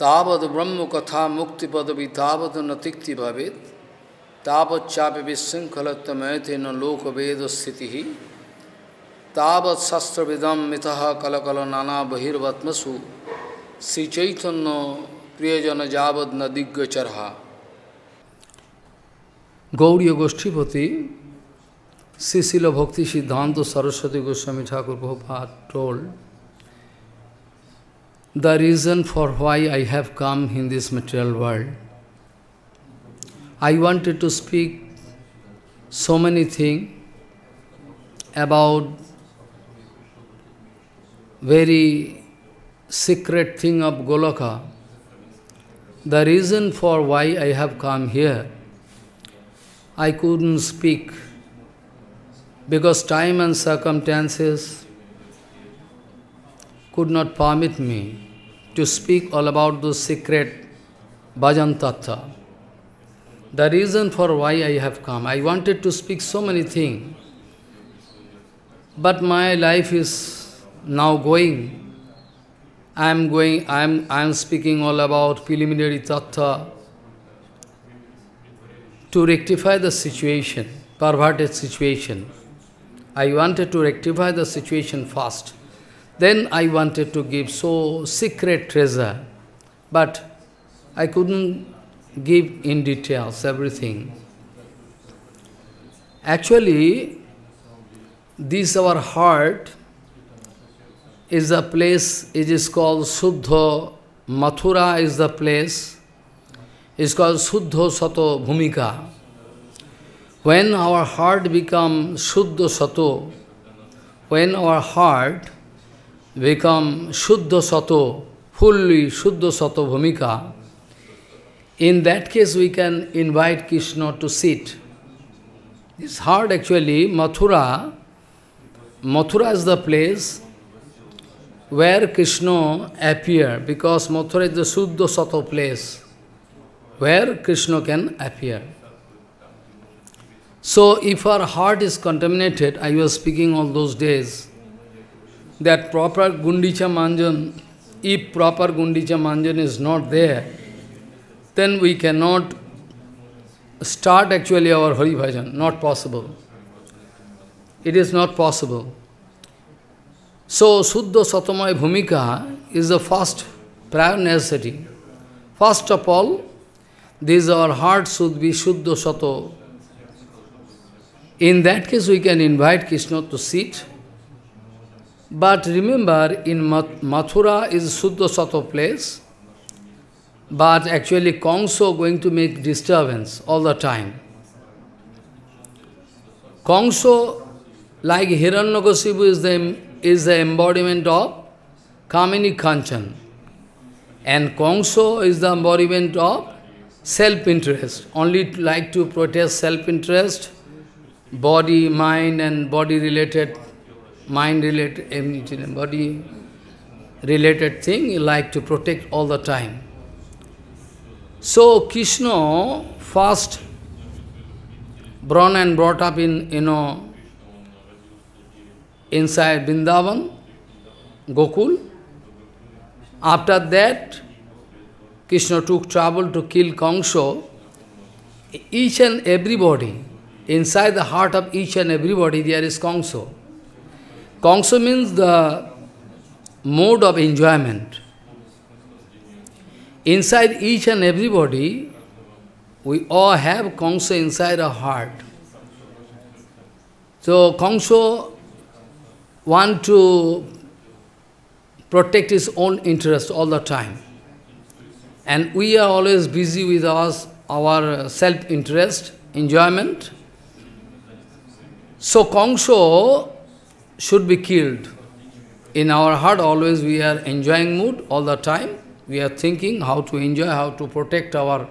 तावद ब्रह्म कथा मुक्ति पदवी तावत न तिक्ति भवेद तावच्चाप विशृंखलतमय थे न लोक वेद स्थिति ही तावत मिथ कल कल नाना बहिर्वत्मसु श्री चैतन्य प्रियजन जावद न दिग्गचरहा Gauri गोष्ठीपति Shri Srila Bhakti Siddhanta Saraswati Goswami Thakur Prabhupada told the reason for why I have come in this material world. I wanted to speak so many things about very secret thing of Goloka. The reason for why I have come here, I couldn't speak because time and circumstances could not permit me to speak all about those secret bhajan tattva. The reason for why I have come, I wanted to speak so many things, but my life is now going. I am going, I am, I am speaking all about preliminary tattva to rectify the situation, perverted situation. I wanted to rectify the situation fast. Then I wanted to give so secret treasure, but I couldn't give in details everything. Actually, this our heart is a place, it is called Suddho Mathura is the place, it is called Suddho Sato Bhumika. When our heart becomes Suddho Sato, when our heart become Shuddha Sato, fully Shuddha Sato Bhumika, in that case we can invite Krishna to sit. It's hard actually, Mathura, Mathura is the place where Krishna appear because Mathura is the Suddha Sato place where Krishna can appear. So if our heart is contaminated, I was speaking all those days, that proper Gundicha Manjan, if proper Gundicha Manjan is not there, then we cannot start actually our Hari Bhajan. Not possible. It is not possible. So, Suddha Satamaya Bhumika is the first prior necessity. First of all, this our heart should be Suddha Sato. In that case, we can invite Krishna to sit but remember, in Mathura is Suddha Sato place, but actually Kongso going to make disturbance all the time. Kongso, like Hiranyakasipu, is the, is the embodiment of Kamini Kanchan. And Kongso is the embodiment of self-interest, only like to protest self-interest, body, mind and body-related mind related, everything, body related thing, you like to protect all the time. So Krishna first born and brought up in, you know, inside Vrindavan, Gokul. After that, Krishna took trouble to kill Kongso. Each and everybody, inside the heart of each and everybody, there is Kongso. Kongso means the mode of enjoyment. Inside each and everybody, we all have Kongso inside our heart. So Kongso wants to protect his own interest all the time. And we are always busy with us, our self-interest, enjoyment. So Kongso should be killed. In our heart always we are enjoying mood all the time. We are thinking how to enjoy, how to protect our,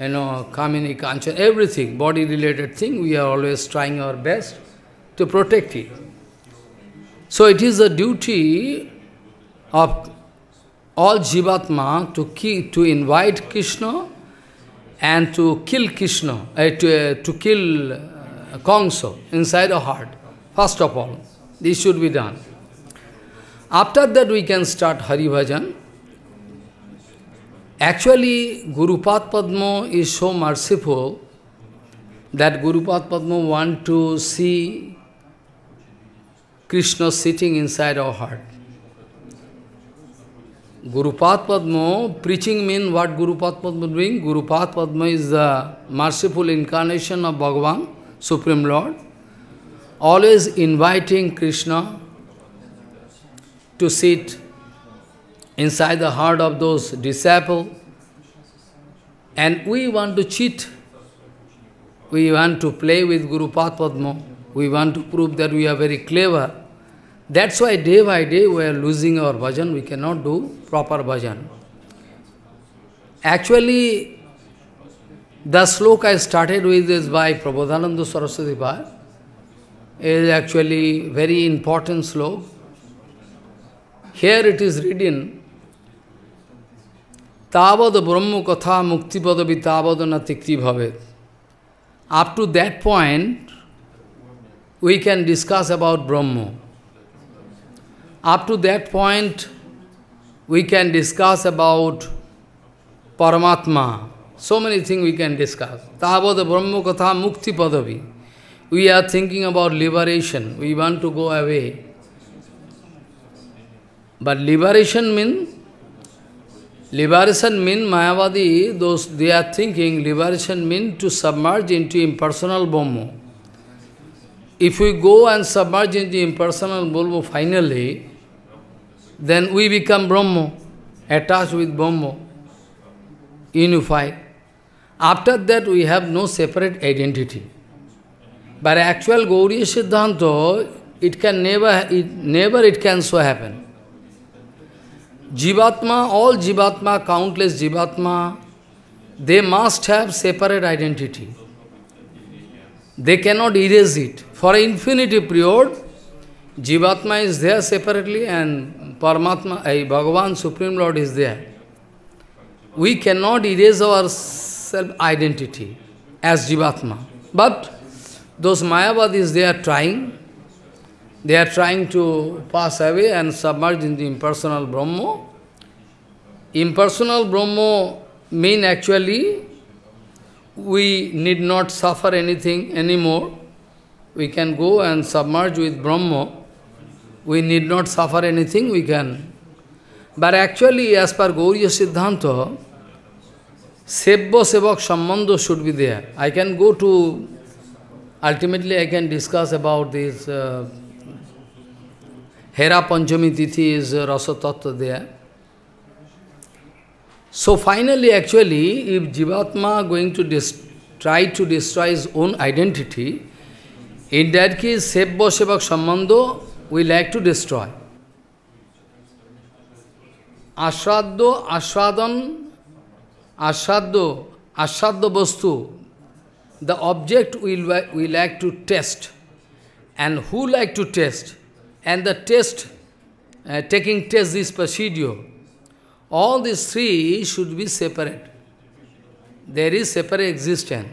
you know, kamini, kancha, everything, body related thing. We are always trying our best to protect it. So it is a duty of all Jivatma to, keep, to invite Krishna and to kill Krishna, uh, to, uh, to kill uh, Kongso inside the heart, first of all. This should be done. After that we can start Hari Bhajan. Actually, Gurupad Padma is so merciful that Gurupad Padma wants to see Krishna sitting inside our heart. Gurupad Padma, preaching means what Gurupad Padma doing? Gurupad Padma is the merciful incarnation of Bhagavan, Supreme Lord. always inviting Krishna to sit inside the heart of those disciples. And we want to cheat. We want to play with Guru Padma. We want to prove that we are very clever. That's why day by day we are losing our bhajan. We cannot do proper bhajan. Actually, the sloka I started with is by Prabodhananda Saraswati Bhai. is actually very important slope. Here it is written, Tavad Brahma Katha Mukti Padavi Tavadana Tikti Bhavet. Up to that point, we can discuss about Brahma. Up to that point, we can discuss about Paramatma. So many things we can discuss. Tavad Brahma Katha Mukti Padavi. we are thinking about liberation, we want to go away. But liberation means, liberation means Mayavadi, those they are thinking liberation means to submerge into impersonal Brahma. If we go and submerge into impersonal Brahma finally, then we become Brahma, attached with Brahma, unified. After that we have no separate identity. But actual Gauriya Siddhanta, it can never, it, never it can so happen. Jivatma, all Jivatma, countless Jivatma, they must have separate identity. They cannot erase it. For infinity period, Jivatma is there separately and Paramatma, a eh, Bhagavan, Supreme Lord is there. We cannot erase our self-identity as Jivatma. But those Mayavadis, they are trying, they are trying to pass away and submerge in the impersonal Brahmo. Impersonal Brahmo mean actually we need not suffer anything anymore. We can go and submerge with Brahmo. We need not suffer anything, we can. But actually, as per Gauriya Siddhanta, Sebbo Sevak Sambandha should be there. I can go to Ultimately, I can discuss about this. Uh, Hera Panchami Tithi is uh, Rasa Tattva there. So finally, actually, if Jivatma going to try to destroy his own identity, in that case, Sebba Sevak Sambandho we like to destroy. Ashraddha, Ashradan, Ashraddha, Ashraddha Vastu, the object we, we like to test and who like to test and the test, uh, taking test this procedure, all these three should be separate. There is separate existence.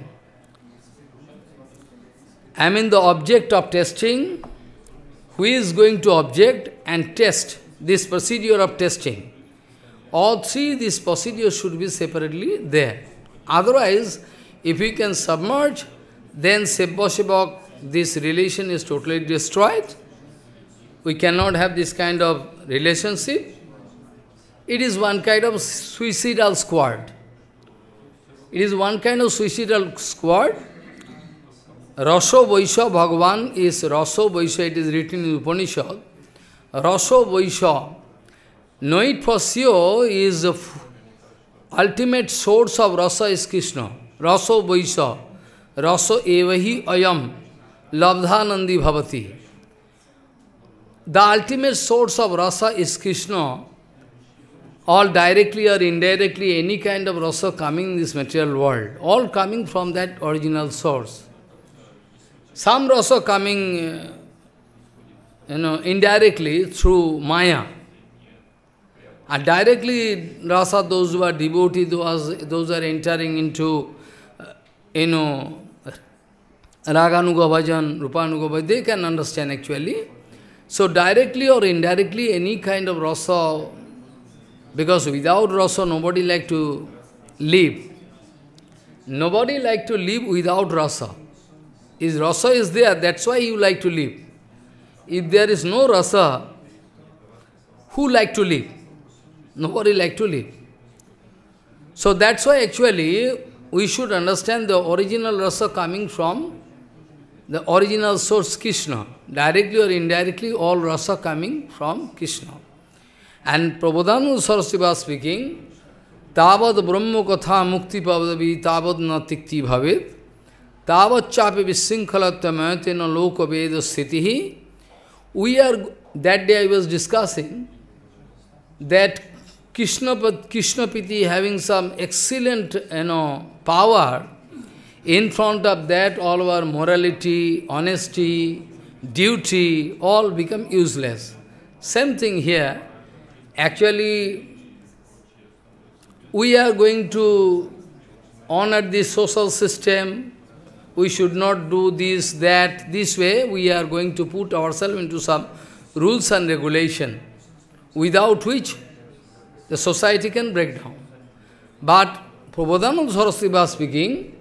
I mean the object of testing, who is going to object and test this procedure of testing. All three, this procedure should be separately there. Otherwise, if we can submerge, then Sibbasibak, this relation is totally destroyed. We cannot have this kind of relationship. It is one kind of suicidal squad. It is one kind of suicidal squad. Raso Vaisha Bhagavan is Raso Vaisha, it is written in Upanishad. Raso Vaisha, know it for sure, is the ultimate source of rasa is Krishna. Raso Vaisa, Raso Evahi Ayam, Labdhanandi Bhavati. The ultimate source of rasa is Krishna. All directly or indirectly, any kind of rasa coming in this material world, all coming from that original source. Some rasa coming, you know, indirectly through maya. And directly rasa, those who are devotees, those, those are entering into you know, Raganuga Bhajan, Rupanuga Bhajan, they can understand actually. So directly or indirectly any kind of rasa, because without rasa nobody like to live. Nobody like to live without rasa. Is rasa is there, that's why you like to live. If there is no rasa, who like to live? Nobody like to live. So that's why actually we should understand the original rasa coming from the original source Krishna. Directly or indirectly, all rasa coming from Krishna. And Prabodhanu Sarasvati speaking, Tavad Brahma Katha Mukti Pavadavi Tavad Natikti Bhavet Tavad Chapi Vishinkhalatyamayatena Loka Veda Sthitihi We are, that day I was discussing that Krishna, Krishnapiti having some excellent you know, power, in front of that all our morality, honesty, duty, all become useless. Same thing here. Actually, we are going to honor the social system, we should not do this, that, this way we are going to put ourselves into some rules and regulation, without which the society can break down. But Prabodhananda Saraswati was speaking,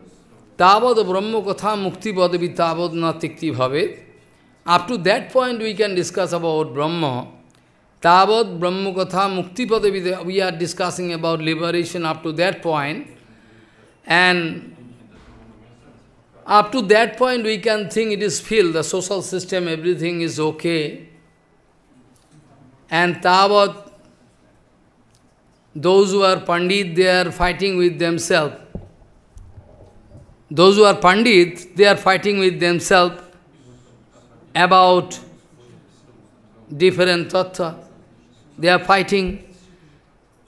Tavad Brahma Katha Mukti Padavi Tavad Na Tikti Bhavet. Up to that point we can discuss about Brahma. Tavad Brahma Katha Mukti Padavi, we are discussing about liberation up to that point. And up to that point we can think it is filled, the social system, everything is okay. And Tavat those who are Pandit, they are fighting with themselves. Those who are Pandit, they are fighting with themselves about different tattva. They are fighting.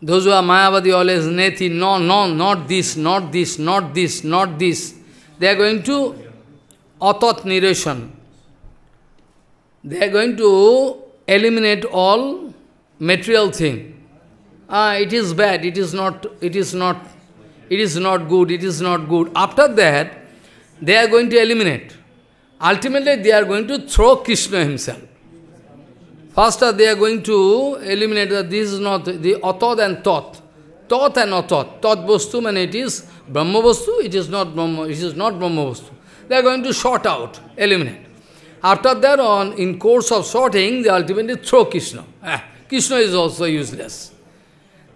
Those who are Mayavadi always neti, no, no, not this, not this, not this, not this. They are going to atat niration. They are going to eliminate all material thing ah, it is bad, it is not, it is not, it is not good, it is not good. After that, they are going to eliminate. Ultimately, they are going to throw Krishna himself. First, they are going to eliminate that this is not the atat and tat. Tat and atat. Tat vastu and it is Brahma vastu, it is not Brahma, it is not Brahma vastu. They are going to sort out, eliminate. After that, on in course of sorting, they ultimately throw Krishna. Ah, Krishna is also useless.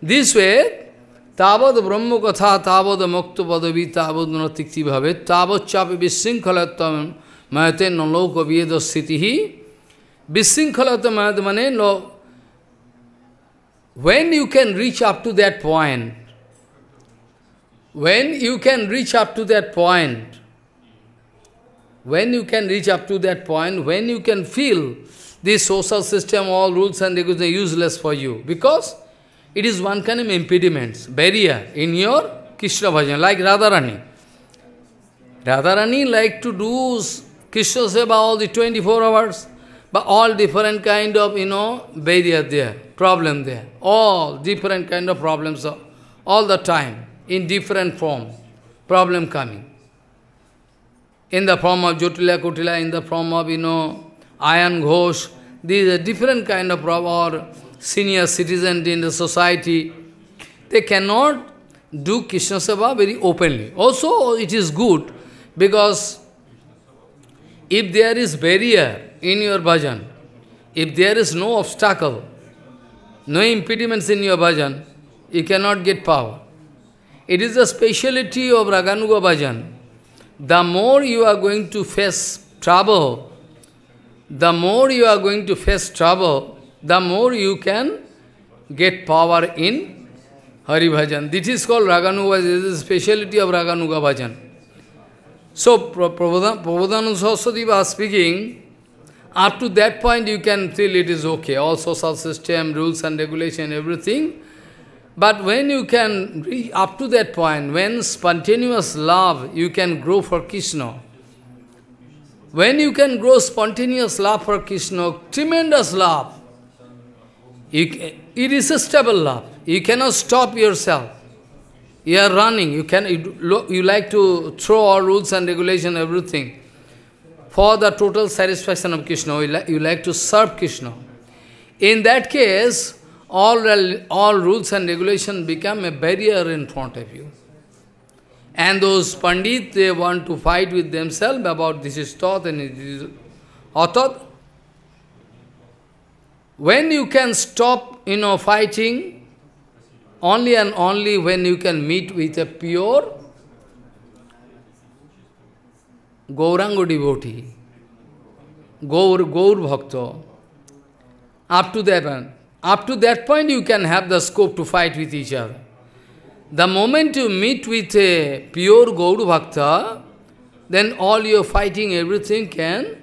This way, Tavad Brahma Katha, Tavad Mokta Padavi, Tavad Natikti Bhavet, Tavad Chapi Vishinkhalatam Mayate Naloka Vyeda Sthitihi. Vishinkhalatam Mayate Mane lo. When you can reach up to that point, when you can reach up to that point, when you can reach up to that point, when you can feel this social system, all rules and regulations are useless for you. Because it is one kind of impediments, barrier in your Krishna bhajan, like Radharani. Radharani like to do Krishna Seva all the 24 hours, but all different kind of, you know, barrier there, problem there. All different kind of problems all the time, in different form, problem coming. In the form of Jotila kutila, in the form of, you know, Iron Ghosh, these are different kind of problem, senior citizen in the society, they cannot do Krishna Sabha very openly. Also, it is good because if there is barrier in your bhajan, if there is no obstacle, no impediments in your bhajan, you cannot get power. It is the speciality of Raganuga bhajan. The more you are going to face trouble, the more you are going to face trouble, the more you can get power in Hari Bhajan. This is called Raganuga, this is the speciality of Raganuga Bhajan. So, Prabodhana Saraswati was speaking, up to that point you can feel it is okay, all social system, rules and regulation, everything. But when you can reach up to that point, when spontaneous love, you can grow for Krishna. When you can grow spontaneous love for Krishna, tremendous love, you, irresistible love. You cannot stop yourself. You are running. You, can, you, you like to throw all rules and regulation, everything. For the total satisfaction of Krishna, you, you like to serve Krishna. In that case, all, all rules and regulation become a barrier in front of you. And those pandits, they want to fight with themselves about this is thought and this is author. When you can stop, you know, fighting, only and only when you can meet with a pure Gauranga devotee, Gaur, Gaur Bhakta, up to that point. Up to that point you can have the scope to fight with each other. The moment you meet with a pure Gaur Bhakta, then all your fighting, everything can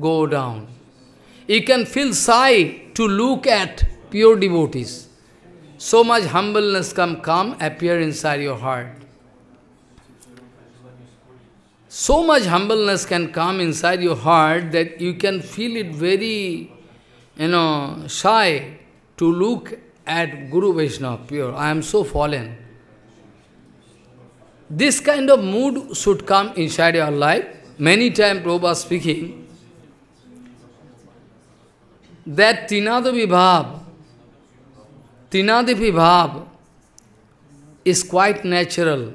go down you can feel shy to look at pure devotees. So much humbleness can come, appear inside your heart. So much humbleness can come inside your heart that you can feel it very, you know, shy to look at Guru Vaishnava, pure. I am so fallen. This kind of mood should come inside your life. Many times Prabhupada speaking, that Tinadavi Bhav, Tinadavi Bhav is quite natural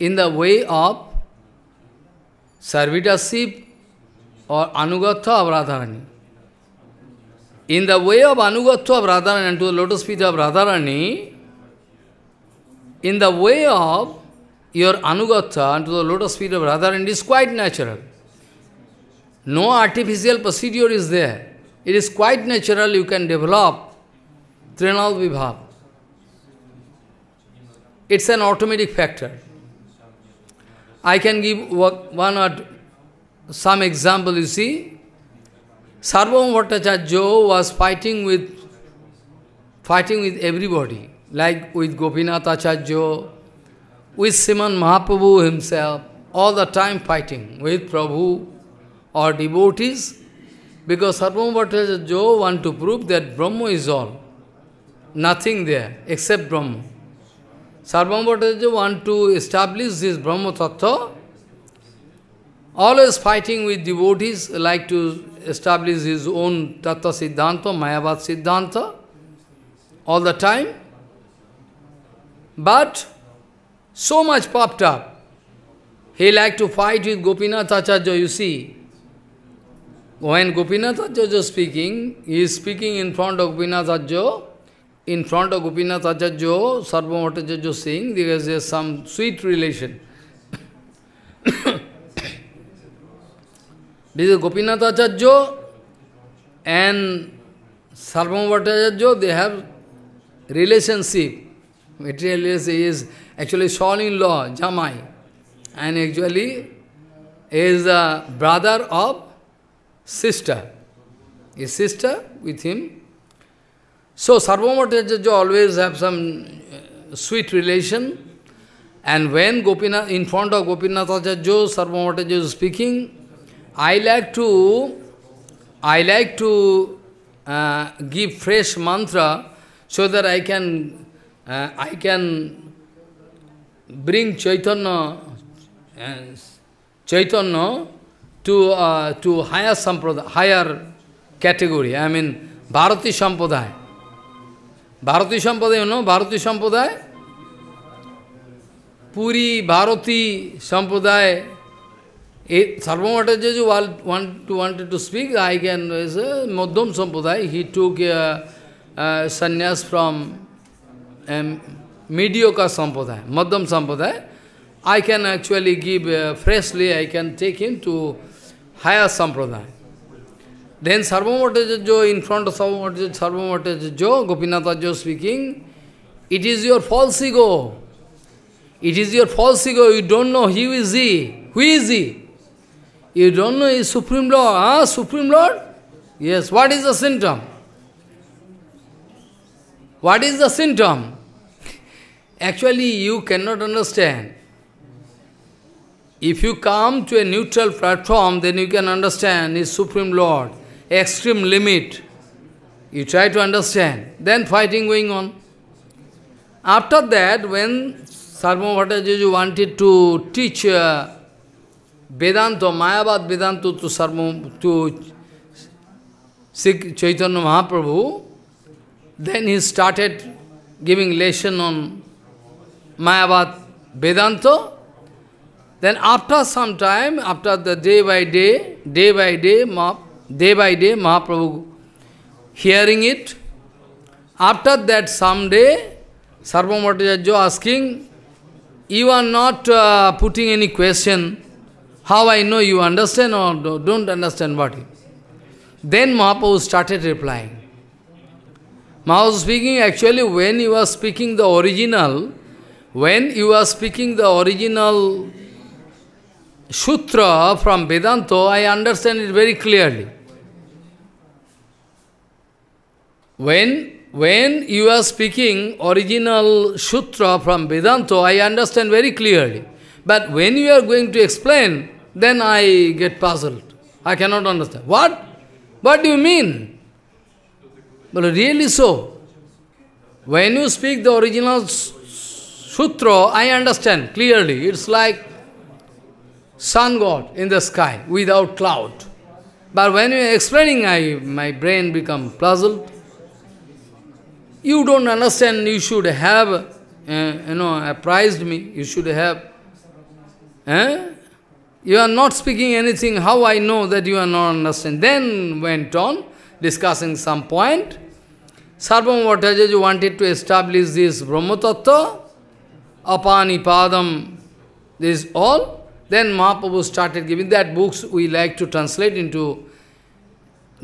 in the way of servitorship or anugatha of Radharani. In the way of anugatha of Radharani and to the lotus feet of Radharani, in the way of your anugatha and to the lotus feet of Radharani is quite natural. No artificial procedure is there. It is quite natural you can develop Trinal Vibhav. It's an automatic factor. I can give one or some example, you see. Sarvam Bhattacharya was fighting with fighting with everybody, like with Gopinath Acharya, with Siman Mahaprabhu himself, all the time fighting with Prabhu, or devotees, because Sarvam Bhattacharya want to prove that Brahma is all, nothing there except Brahma. Sarvam Bhattacharya want to establish this Brahma Tattva, always fighting with devotees, like to establish his own Tattva Siddhanta, Mayavad Siddhanta, all the time. But so much popped up. He liked to fight with Gopinath Acharya, you see when Gopinath is speaking, he is speaking in front of Gopinath in front of Gopinath Acharya, Sarvam Acharya Singh, there is some sweet relation. this is Gopinath and Sarvam Acharya, they have relationship. Material is, is actually son-in-law, Jamai, and actually is the brother of sister. His sister with him. So Sarvamatajaja always have some uh, sweet relation. And when Gopinath, in front of Gopinathacharya, Sarvamatajaja is speaking, I like to, I like to uh, give fresh mantra so that I can, uh, I can bring Chaitanya, uh, Chaitanya to, uh, to higher sampradaya, higher category, I mean Bharati Sampradaya. Bharati Sampradaya, you know, Bharati Sampradaya? Puri, Bharati Sampradaya, Sarvamatajaji want, want, wanted to speak, I can say, uh, Madham Sampradaya, he took a uh, uh, sannyas from um, mediocre Sampradaya, Madam Sampradaya. I can actually give, uh, freshly, I can take him to higher sampradaya. Then Sarvamatajajo, in front of Sarvamatajajo, Gopinath Ajo speaking, it is your false ego. It is your false ego. You don't know who is he. Who is he? You don't know is Supreme Lord. Ah, Supreme Lord? Yes. What is the symptom? What is the symptom? Actually, you cannot understand. If you come to a neutral platform, then you can understand is Supreme Lord, extreme limit. You try to understand, then fighting going on. After that, when Sarma Jeju wanted to teach uh, Vedanta, Mayavad Vedanta to, Sarma to Chaitanya Mahaprabhu, then he started giving lesson on Mayavad Vedanta, then after some time, after the day by day, day by day, Ma, day by day, Mahaprabhu hearing it, after that someday, Sarvamatajajo asking, you are not uh, putting any question, how I know you understand or don't understand what? Then Mahaprabhu started replying. Mahaprabhu speaking, actually when you are speaking the original, when you are speaking the original sutra from Vedanta, I understand it very clearly. When, when you are speaking original sutra from Vedanta, I understand very clearly. But when you are going to explain, then I get puzzled. I cannot understand. What? What do you mean? But really so. When you speak the original sutra, I understand clearly. It's like sun god in the sky without cloud. But when you are explaining, I, my brain become puzzled. You don't understand, you should have, uh, you know, apprised me, you should have. Eh? You are not speaking anything, how I know that you are not understanding? Then went on discussing some point. Sarvam Vatajaji wanted to establish this Brahma Tattva, Apani Padam, this all. Then Mahaprabhu started giving that books we like to translate into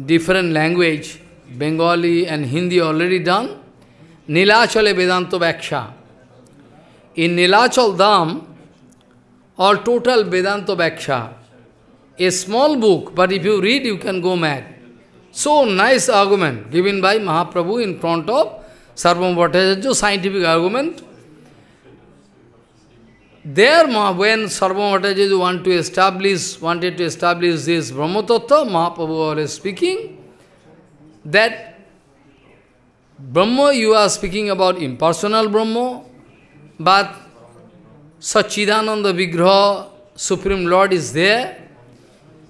different language, Bengali and Hindi already done. Nilachale Vedanta Vaksha. In Nilachal Dham, or total Vedanta Vaksha, a small book, but if you read, you can go mad. So nice argument given by Mahaprabhu in front of Sarvam Bhattacharya, scientific argument, there, when Sarva want to establish, wanted to establish this Brahmatattva, Mahaprabhu is speaking that Brahma, you are speaking about impersonal Brahma, but Sachidananda Vigraha, Supreme Lord is there.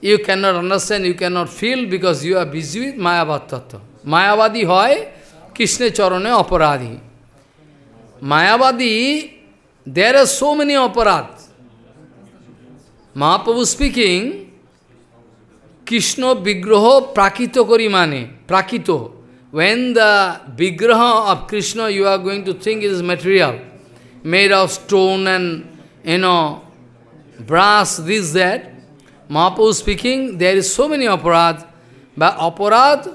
You cannot understand, you cannot feel because you are busy with Mayavad Tattva. Mayavadi hoy, Krishna Charane Aparadhi. Mayavadi there are so many aparat. Mahaprabhu speaking, Krishna vigraha Prakito Korimane, Prakito. When the Vigraha of Krishna you are going to think is material, made of stone and, you know, brass, this, that. Mahaprabhu speaking, there is so many aparat. But aparat,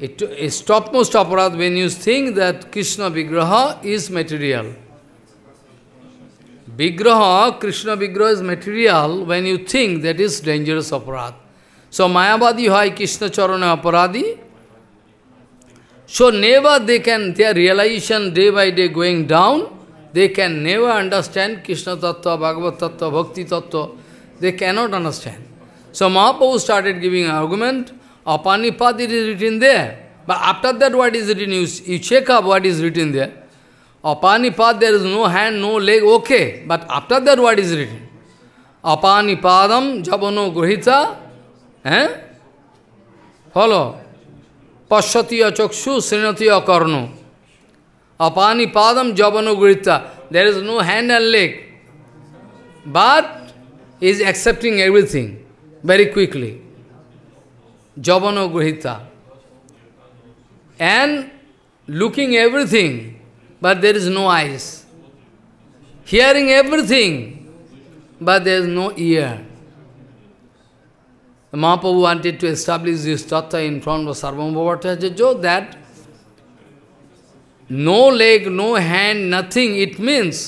it is topmost aparat when you think that Krishna Vigraha is material. Vigraha, Krishna Vigraha is material when you think that is dangerous aparad. So Mayabadi hai Krishna Charana aparadi. So never they can, their realization day by day going down, they can never understand Krishna Tattva, Bhagavat Tattva, Bhakti Tattva. They cannot understand. So Mahaprabhu started giving argument, Apanipad is written there. But after that what is written, you, you check up what is written there. Apanipada, there is no hand, no leg, okay. But after that, what is written? apani Apanipadam jabano grihita. Eh? Follow. Pashyati achakshu srinati akarno. Apanipadam jabano grihita. There is no hand and leg. But is accepting everything very quickly. Jabano grihita. And looking everything but there is no eyes. Hearing everything, but there is no ear. The Mahaprabhu wanted to establish this tattva in front of Sarvambhavatacharya that no leg, no hand, nothing, it means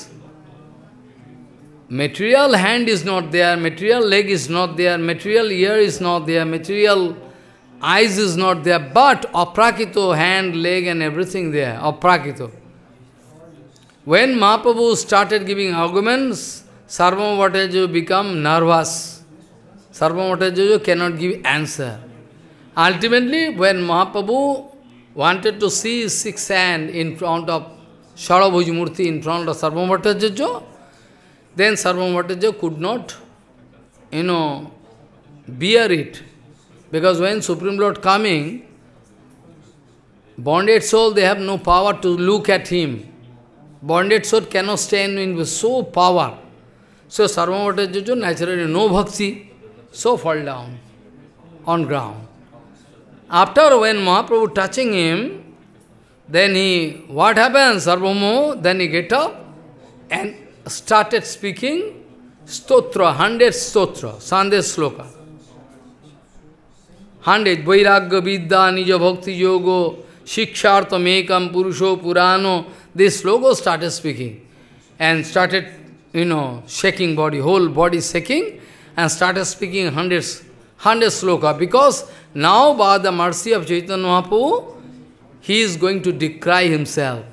material hand is not there, material leg is not there, material ear is not there, material eyes is not there, but aprakito hand, leg and everything there, aprakito. When Mahaprabhu started giving arguments, Sarvamatajo become nervous. Sarvamatajo cannot give answer. Ultimately, when Mahaprabhu wanted to see his six hand in front of Sarabhujmurti, in front of Sarvamatajo, then Sarvamatajo could not, you know, bear it. Because when Supreme Lord coming, bonded soul, they have no power to look at him. Bonded soul cannot stand in so power. So Sarvamata Juju naturally no bhakti, so fall down on ground. After when Mahaprabhu touching him, then he, what happens, Sarvamo? Then he get up and started speaking stotra, hundred stotra, sandesh sloka. Hundred, vairagya vidya nija bhakti yoga, shikshārtam ekam purusho purano, this logo started speaking and started, you know, shaking body, whole body shaking and started speaking hundreds, hundreds sloka because now by the mercy of Chaitanya Mahaprabhu, he is going to decry himself.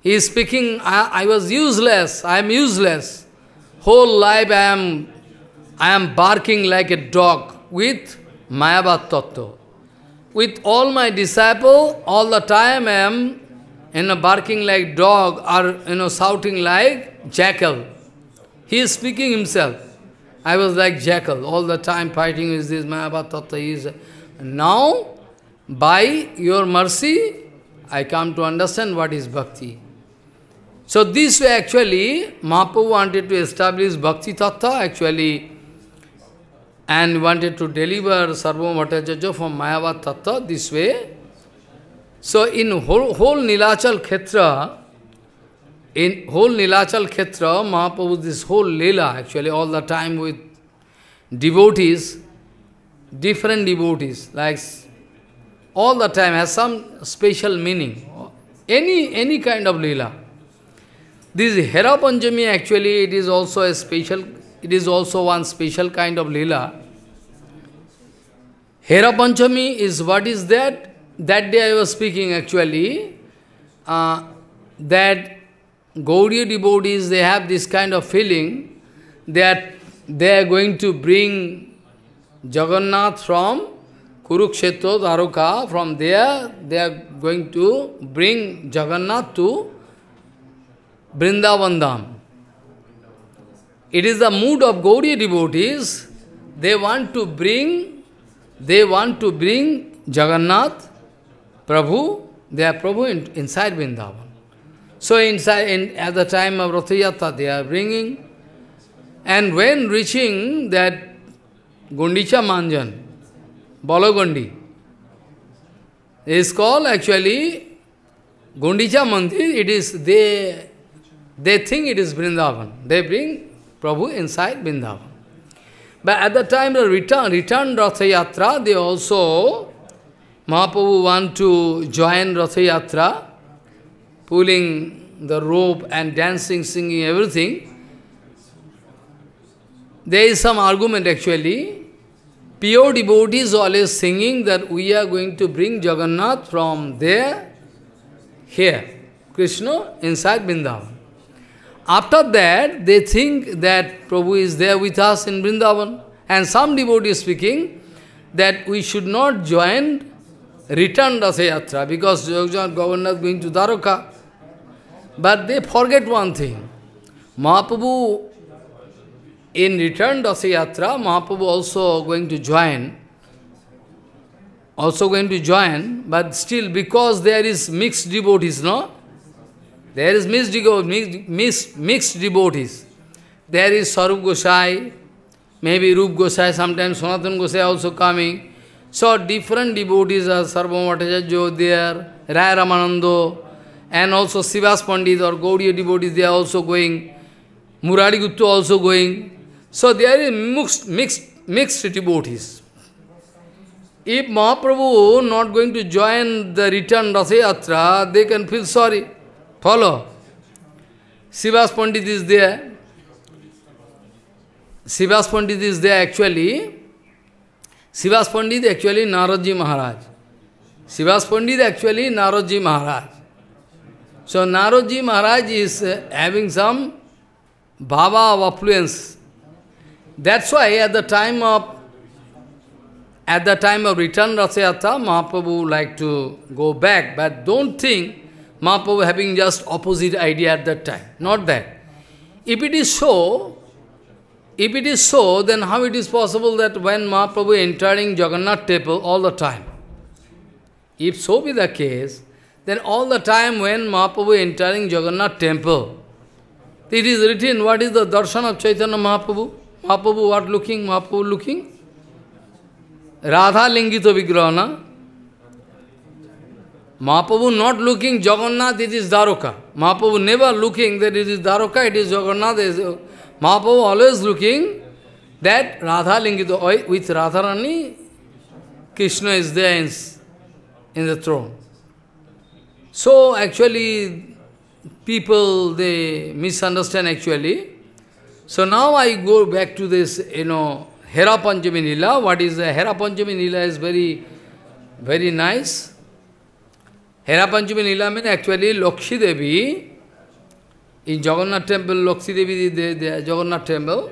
He is speaking, I, I was useless, I am useless. Whole life I am, I am barking like a dog with Mayavad Tattva. With all my disciple, all the time I am you know, barking like dog or, you know, shouting like jackal. He is speaking himself. I was like jackal, all the time fighting with this Mahabharata. Is Now, by your mercy, I come to understand what is bhakti. So this way actually, Mahaprabhu wanted to establish bhakti tattva actually and wanted to deliver Sarvam Bhattacharya from Mayavad tattva this way. So in whole, whole Nilachal Khetra, in whole Nilachal Khetra, Mahaprabhu, this whole Leela, actually all the time with devotees, different devotees, like all the time has some special meaning. Any, any kind of Leela. This Hera Panchami actually, it is also a special, it is also one special kind of Leela. Hera Panchami is what is that? that day I was speaking actually, uh, that Gauriya devotees, they have this kind of feeling that they are going to bring Jagannath from Kurukshetra, Dwaruka, from there they are going to bring Jagannath to Vrindavandam. It is the mood of Gauriya devotees, they want to bring, they want to bring Jagannath Prabhu, they are Prabhu in, inside Vrindavan. So inside, in, at the time of Rathayatra, they are bringing. And when reaching that Gundicha Manjan, Balogundi, is called actually Gundicha Mandir, it is, they, they think it is Vrindavan. They bring Prabhu inside Vrindavan. But at the time of return, return Rathayatra, they also Mahaprabhu want to join Ratha Yatra, pulling the rope and dancing, singing, everything. There is some argument actually. Pure devotees always singing that we are going to bring Jagannath from there, here, Krishna, inside Vrindavan. After that, they think that Prabhu is there with us in Vrindavan. And some devotees speaking that we should not join returned yatra because Yogjana Governor is going to Dwaraka. But they forget one thing. Mahaprabhu, in return yatra, Mahaprabhu also going to join, also going to join, but still because there is mixed devotees, no? There is mixed, mixed, mixed, mixed devotees. There is Sarup maybe Rup sometimes Sanatana Gosai also coming. So different devotees are Sarvamataja there, Rai Ramanando, and also Sivas Pandit or Gaudiya devotees, they are also going. Murari Guttu also going. So there is mixed, mixed, mixed devotees. If Mahaprabhu not going to join the return Yatra, they can feel sorry. Follow. Sivas Pandit is there. Sivas Pandit is there actually. Sivas Pandit actually Narodji Maharaj. Sivas Pandit actually Narodji Maharaj. So Narodji Maharaj is uh, having some Baba of affluence. That's why at the time of at the time of return Rathayatra, Mahaprabhu like to go back, but don't think Mahaprabhu having just opposite idea at that time. Not that. If it is so, If it is so, then how it is possible that when Mahaprabhu entering Jagannath temple all the time? If so be the case, then all the time when Mahaprabhu entering Jagannath temple, it is written, what is the darshan of Chaitanya Mahaprabhu? Mahaprabhu what looking? Mahaprabhu looking? Radha Lingito Vigrahana. Mahaprabhu not looking Jagannath, it is Daruka. Mahaprabhu never looking that it is Daruka, it is Jagannath, it is Mahaprabhu always looking that Radha Lingito, oh, with Radharani, Krishna is there in, in the throne. So actually, people, they misunderstand actually. So now I go back to this, you know, Hera Panchami Nila. What is the Hera Panchami Nila is very, very nice. Hera Panchami Nila means actually Lakshmi Devi in Jagannath temple, Lakshmi Devi is Jagannath temple.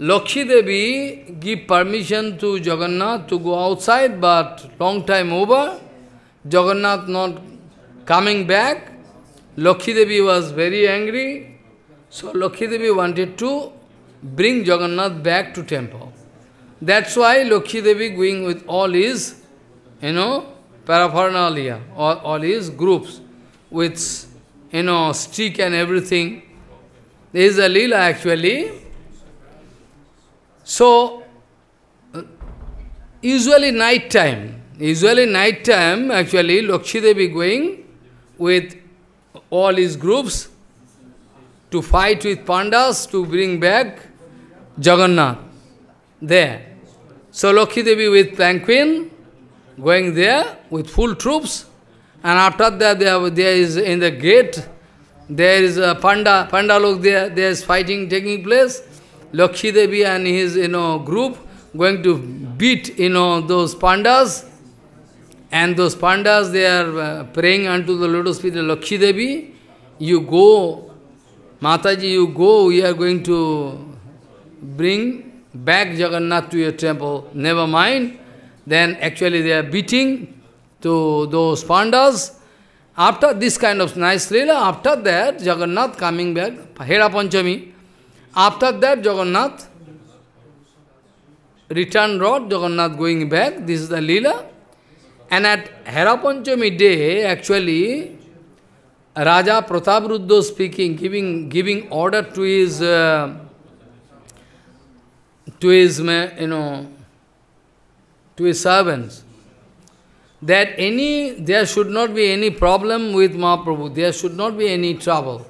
Lakshmi Devi give permission to Jagannath to go outside, but long time over, Jagannath not coming back. Lakshmi Devi was very angry, so Lakshmi Devi wanted to bring Jagannath back to temple. That's why Lakshmi Devi going with all his, you know, paraphernalia, all, all his groups, with you know, stick and everything. This is a lila actually. So, uh, usually night time, usually night time actually Lakshmi going with all his groups to fight with Pandas to bring back Jagannath there. So Lakshmi with Planquin going there with full troops and after that, there, there is in the gate, there is a panda, panda look there, there is fighting taking place. Lakshmi Devi and his, you know, group going to beat, you know, those pandas. And those pandas, they are uh, praying unto the lotus feet of Lakshmi Devi. You go, Mataji, you go, we are going to bring back Jagannath to your temple. Never mind. Then actually they are beating to those pandas After this kind of nice Leela, after that, Jagannath coming back, Hera Panchami. After that, Jagannath return road, Jagannath going back, this is the Leela. And at Hera Panchami day, actually, Raja Pratapruddo speaking, giving, giving order to his, uh, to his, you know, to his servants. that any there should not be any problem with Mahaprabhu, there should not be any trouble.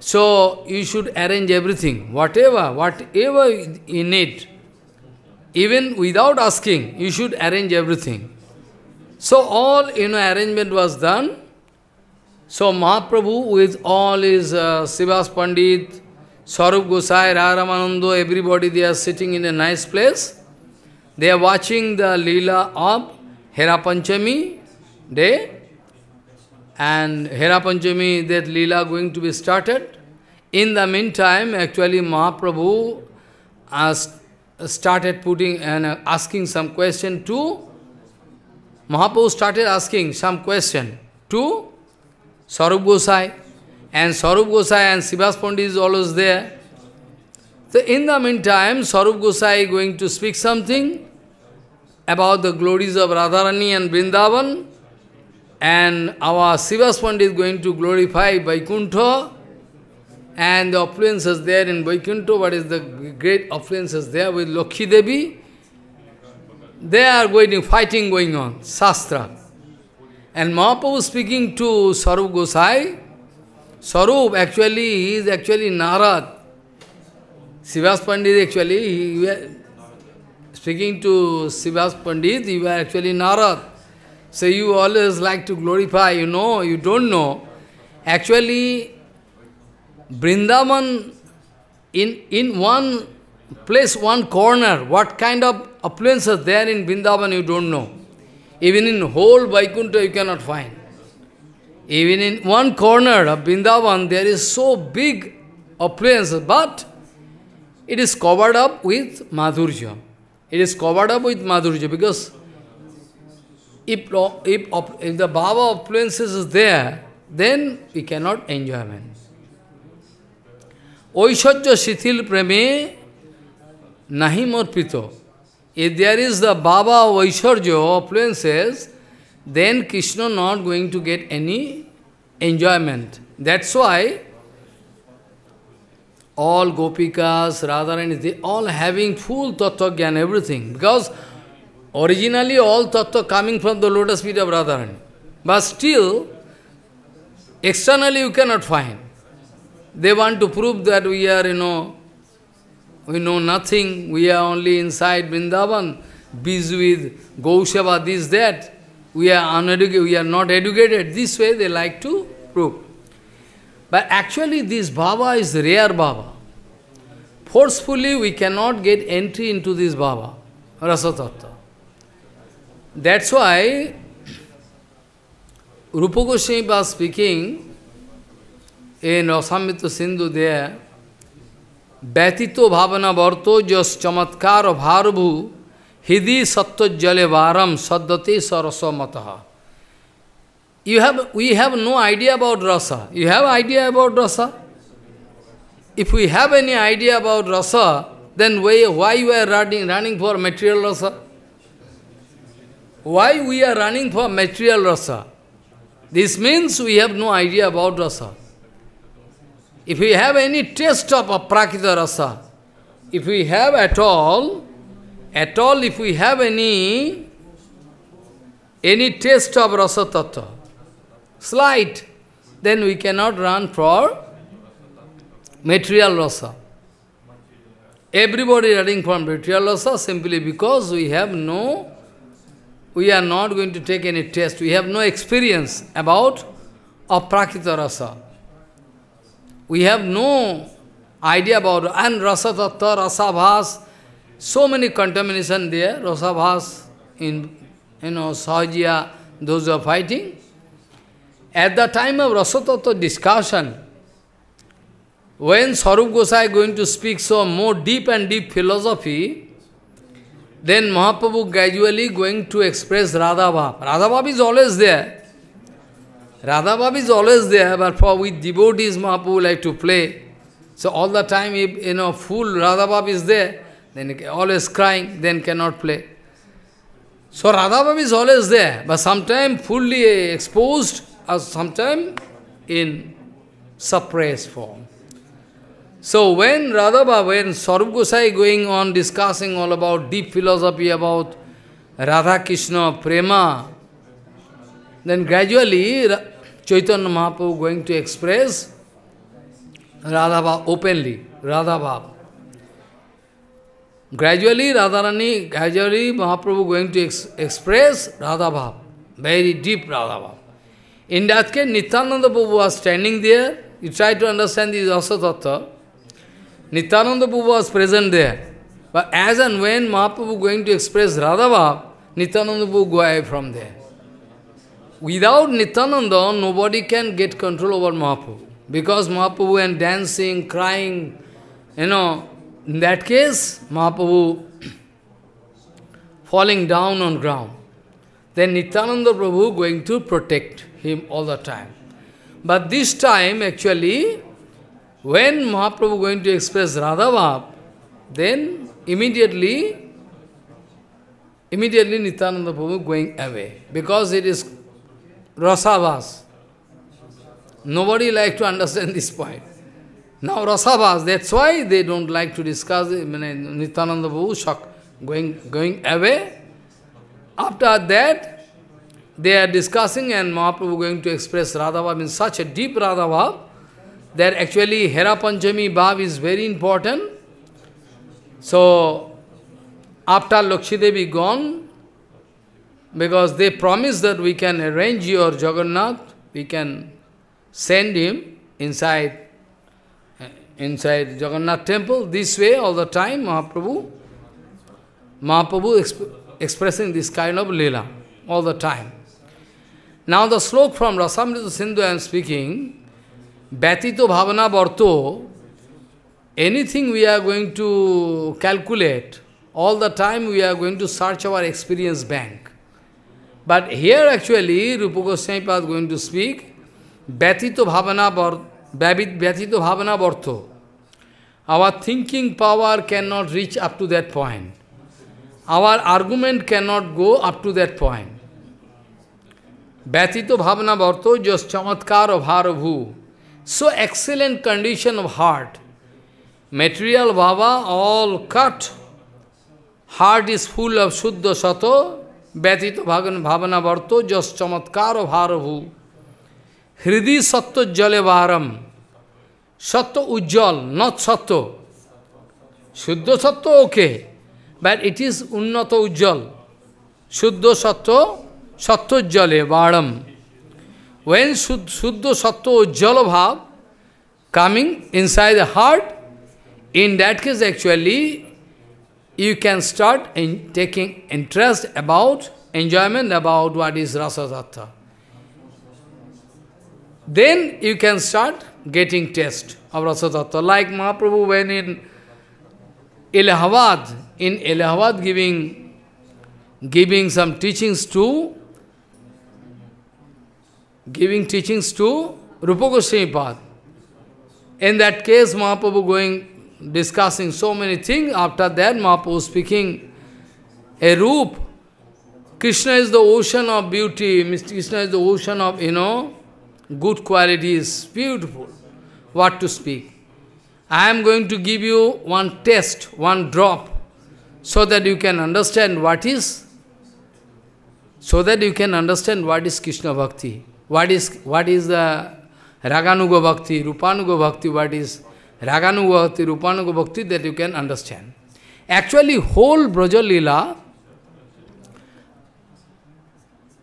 So you should arrange everything, whatever, whatever in it, even without asking, you should arrange everything. So all you know arrangement was done. So Mahaprabhu with all his uh, Sivas Pandit, Sarup Gosai, Raramanando, everybody they are sitting in a nice place. They are watching the lila of Hera Panchami day, and Hera Panchami that lila going to be started. In the meantime, actually Mahaprabhu asked, started putting and asking some question to Mahaprabhu started asking some question to Sarup Gosai. And Sarup Gosai and Sivas Pandit is always there. So in the meantime, Sarup Gosai is going to speak something about the glories of Radharani and Vrindavan, and our Sivas Pandit is going to glorify Vaikuntha, and the affluences there in Vaikuntha, what is the great affluences there with Lokhi Devi? They are going fighting going on, Shastra. And Mahaprabhu speaking to Sarup Gosai, Sarup actually, he is actually Narad. Sivas Pandit actually, he, speaking to Sivas Pandit, you are actually Narad. So you always like to glorify, you know, you don't know. Actually, Brindavan, in, in one place, one corner, what kind of appliances there in Brindavan, you don't know. Even in whole Vaikuntha, you cannot find. Even in one corner of Brindavan, there is so big appliances, but it is covered up with madurja. It is covered up with Madhuri because if, if, if the bhava of is there, then we cannot enjoyment. ঐশ্বর্য শিথিল প্রেমে or pito. if there is the Baba of appliances, then Krishna not going to get any enjoyment. That's why all Gopikas, Radharani, they all having full Tattva and everything. Because originally all Tattva coming from the lotus feet of Radharani. But still, externally you cannot find. They want to prove that we are, you know, we know nothing, we are only inside Vrindavan, busy with Gaushava, this, that. We are uneducated, we are not educated. This way they like to prove. But actually this Baba is rare Baba. Forcefully we cannot get entry into this Baba, Rasatattva. That's why Rupa Goswami was speaking in Asamita Sindhu there, Vaitito bhavana varto jas chamatkar bharbhu hidi sattva jale varam saddate sarasa mataha. You have, we have no idea about rasa. You have idea about rasa? If we have any idea about rasa, then why, why we are running, running for material rasa? Why we are running for material rasa? This means we have no idea about rasa. If we have any taste of aprakita rasa, if we have at all, at all if we have any, any taste of rasa tattva, slight, then we cannot run for material rasa. Everybody running from material rasa simply because we have no, we are not going to take any test, we have no experience about aprakita rasa. We have no idea about, and rasa tattva, rasa bhas, so many contamination there, rasa bhas in, you know, Sahajiya, those who are fighting, at the time of Rasatattva discussion, when Sarup Gosai going to speak some more deep and deep philosophy, then Mahaprabhu gradually going to express Radha Bhav. Radha is always there. Radha is always there, but for with devotees Mahaprabhu like to play. So all the time, if you know, full Radha is there, then always crying, then cannot play. So Radha is always there, but sometimes fully exposed, or sometimes in suppressed form. So when Radha when Sarup Gosai going on discussing all about deep philosophy about Radha Krishna, Prema, then gradually Chaitanya Mahaprabhu going to express Radha openly, Radha Bhava. Gradually, Radharani, gradually Mahaprabhu going to ex express Radha Bhava, very deep Radha Bhava. In that case, Nityananda Prabhu was standing there. You try to understand this also tattva. Nityananda Prabhu was present there. But as and when Mahaprabhu going to express Radhava, Nityananda Prabhu go away from there. Without Nityananda, nobody can get control over Mahaprabhu. Because Mahaprabhu and dancing, crying, you know, in that case, Mahaprabhu falling down on ground. Then Nityananda Prabhu going to protect him all the time. But this time, actually, when Mahaprabhu going to express Radha then immediately, immediately Nityananda Prabhu going away, because it is Rasavas. Nobody like to understand this point. Now Rasavas, that's why they don't like to discuss I mean, Nityananda Prabhu going, going away. After that, they are discussing and Mahaprabhu going to express Radhava in such a deep Radhava that actually Hera Panjami Bhav is very important. So, after Lakshmi gone, because they promised that we can arrange your Jagannath, we can send him inside inside Jagannath temple, this way all the time, Mahaprabhu, Mahaprabhu exp expressing this kind of lila all the time. Now the slok from Rasamrita Sindhu I am speaking, Bhatito Bhavana Varto, anything we are going to calculate, all the time we are going to search our experience bank. But here actually, Rupa Goswami is going to speak, Bhatito Bhavana Varto. Our thinking power cannot reach up to that point. Our argument cannot go up to that point. ব্যতীত ভাবনা বর্ত যশ চমৎকার ভারভু so excellent condition of heart material বাবা all cut heart is full of শুদ্ধ শত ব্যতীত ভাবনা বর্ত যশ চমৎকার ভারভু হৃদি সত্য জলে বারম সত্য উজ্জ্বল নত সত্য শুদ্ধ সত্য ওকে ব্যাট ইট ইজ উন্নত উজ্জ্বল শুদ্ধ সত্য Sattu Sattojale Varam. When Suddha sattu Ujjala Bhav coming inside the heart, in that case actually you can start in taking interest about enjoyment about what is Rasa Then you can start getting taste of Rasa Like Mahaprabhu when in Allahabad, in Allahabad giving giving some teachings to giving teachings to Rupa Goswami Pad. In that case, Mahaprabhu going discussing so many things. After that, Mahaprabhu speaking a roop. Krishna is the ocean of beauty. Krishna is the ocean of, you know, good qualities. Beautiful. What to speak. I am going to give you one test, one drop, so that you can understand what is, so that you can understand what is Krishna Bhakti. What is, what is the Raganuga Bhakti, Rupanuga Bhakti, what is Raganuga Bhakti, Rupanuga Bhakti, that you can understand. Actually, whole Braja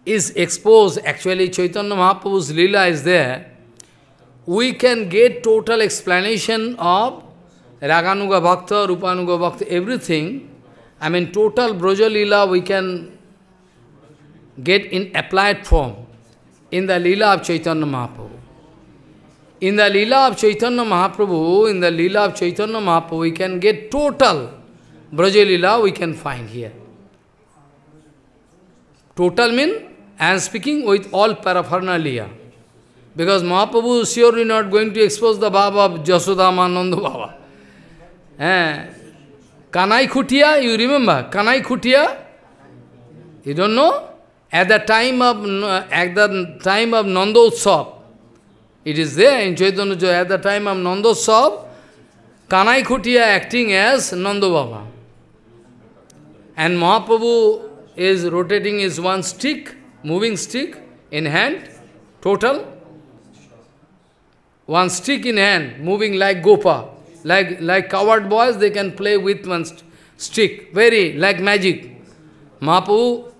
is exposed, actually Chaitanya Mahaprabhu's Leela is there. We can get total explanation of Raganuga Bhakti, Rupanuga Bhakti, everything. I mean, total Braja we can get in applied form in the Leela of Chaitanya Mahaprabhu. In the Leela of Chaitanya Mahaprabhu, in the Leela of Chaitanya Mahaprabhu, we can get total Braja Leela we can find here. Total mean, and speaking with all paraphernalia. Because Mahaprabhu is surely not going to expose the Baba of Jasodama Nanda Baba. Eh. Kanai Khutia, you remember? Kanai Khutia? You don't know? At the time of at the time of Nandotsav, it is there in Chaitanya Joy, at the time of Nandotsav, Kanai Khutia acting as Baba, And Mahaprabhu is rotating his one stick, moving stick in hand, total. One stick in hand, moving like Gopa. Like, like coward boys, they can play with one st stick, very, like magic. Mahaprabhu,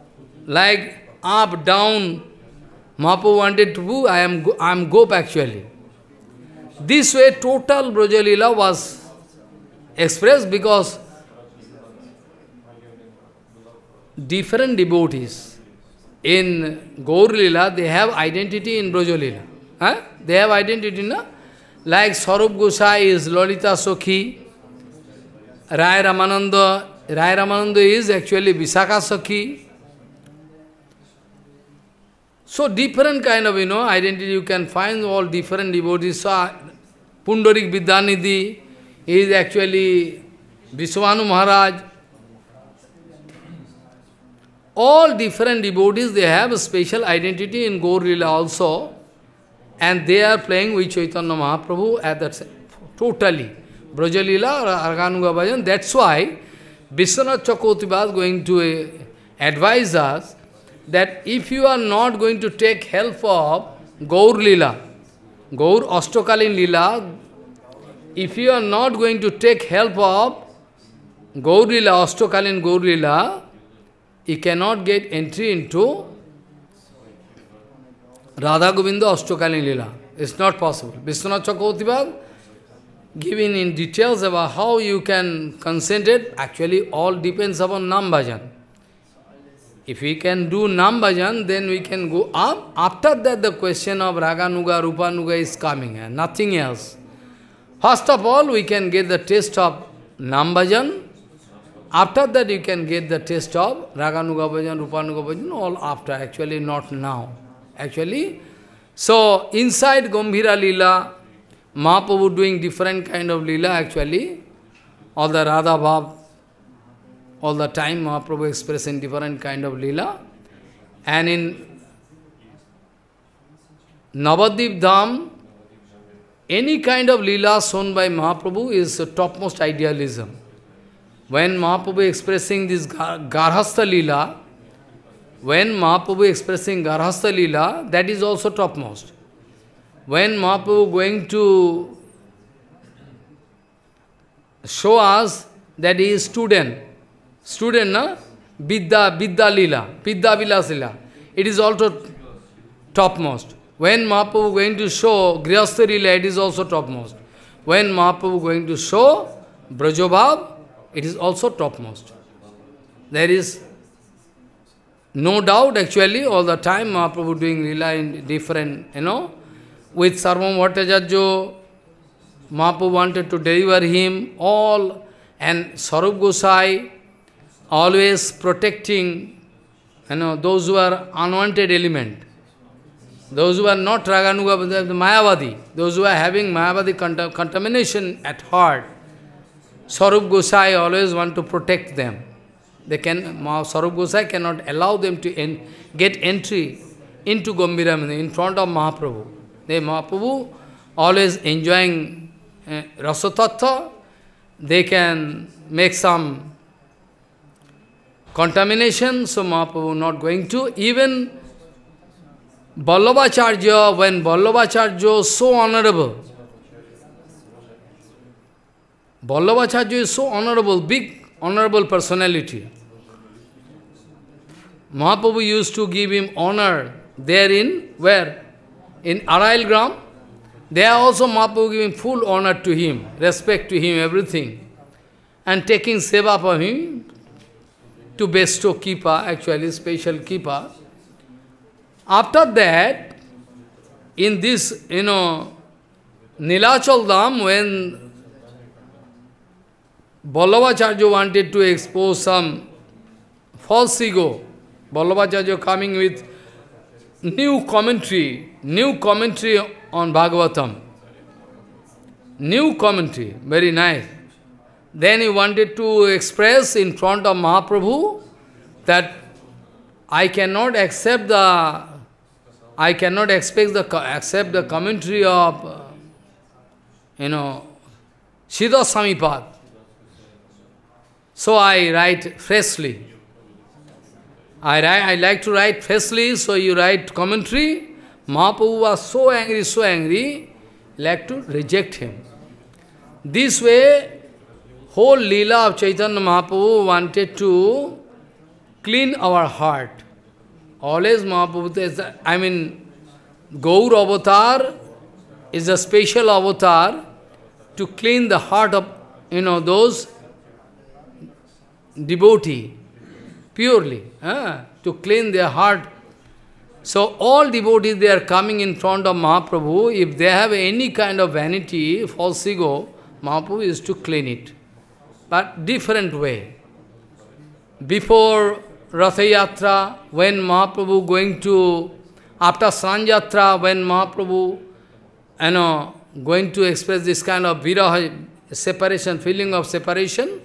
like up, down. Mahaprabhu wanted to I am, I am Gop actually. This way total Brajalila was expressed because different devotees in Gaur Lila, they have identity in Brajalila. Huh? They have identity, no? Like Sarup Gosai is Lolita Sokhi, Rai Ramananda, Rai Ramananda is actually Visakha Sokhi, so different kind of, you know, identity you can find all different devotees. So Pundarik Vidyanidhi is actually Vishwanu Maharaj. All different devotees, they have a special identity in Gaur also. And they are playing with Chaitanya Mahaprabhu at that totally. Brajalila or Arganuga Bhajan. That's why Vishwanath Chakotibha is going to advise us that if you are not going to take help of Gaur Lila, Gaur Ashtakalin Lila, if you are not going to take help of Gaur Lila, Ashtakalin Gaur Lila, you cannot get entry into Radha Govinda Ashtakalin Lila. It's not possible. Vishwanath Chakotipad giving in details about how you can concentrate, actually all depends upon Nam Bhajan. If we can do Nam Bhajan, then we can go up. After that, the question of Raganuga, Rupanuga is coming, and nothing else. First of all, we can get the taste of Nam Bhajan. After that, you can get the taste of Raganuga Bhajan, Rupanuga Bhajan, all after, actually not now. Actually, so inside Gombhira Lila, Mahaprabhu doing different kind of Lila actually, all the Radha Bhava, all the time Mahaprabhu expressed in different kind of lila, And in Navadip Dham, any kind of lila shown by Mahaprabhu is topmost idealism. When Mahaprabhu expressing this gar Garhastha lila, when Mahaprabhu expressing Garhastha lila, that is also topmost. When Mahaprabhu going to show us that he is student, student, na Vidya, Vidya Lila, Vidya Vilas It is also topmost. When Mahaprabhu going to show Grihastha Lila, it is also topmost. When Mahaprabhu going to show Brajobhav, it is also topmost. There is no doubt actually all the time Mahaprabhu doing Lila in different, you know, with Sarvam Bhattacharya, Mahaprabhu wanted to deliver him all and Sarup Gosai, always protecting you know, those who are unwanted element, those who are not Raganuga, the Mayavadi, those who are having Mayavadi contamination at heart, Sarup Gosai always want to protect them. They can, Sarup Gosai cannot allow them to en get entry into Gombiram in front of Mahaprabhu. They Mahaprabhu always enjoying uh, eh, Rasatattva, they can make some contamination, so Mahaprabhu not going to. Even Ballabhacharya. when is so honorable, Ballabhacharya is so honorable, big honorable personality. Mahaprabhu used to give him honor there in, where? In Arail Gram. There also Mahaprabhu giving full honor to him, respect to him, everything. And taking seva from him, to bestow kipa, actually special kipa. After that, in this, you know, Nilachal Dam, when Ballavacharya wanted to expose some false ego, Ballavacharya coming with new commentary, new commentary on Bhagavatam. New commentary, very nice. Then he wanted to express in front of Mahaprabhu that I cannot accept the I cannot expect the accept the commentary of you know Siddha Samipad. So I write freshly. I write, I like to write freshly, so you write commentary. Mahaprabhu was so angry, so angry, like to reject him. This way whole Leela of Chaitanya Mahaprabhu wanted to clean our heart. Always Mahaprabhu is, I mean, Gaur avatar is a special avatar to clean the heart of, you know, those devotee purely, eh? to clean their heart. So all devotees, they are coming in front of Mahaprabhu. If they have any kind of vanity, false ego, Mahaprabhu is to clean it but different way. Before Ratha Yatra, when Mahaprabhu going to, after Sran Yatra, when Mahaprabhu, you know, going to express this kind of viraha, separation, feeling of separation,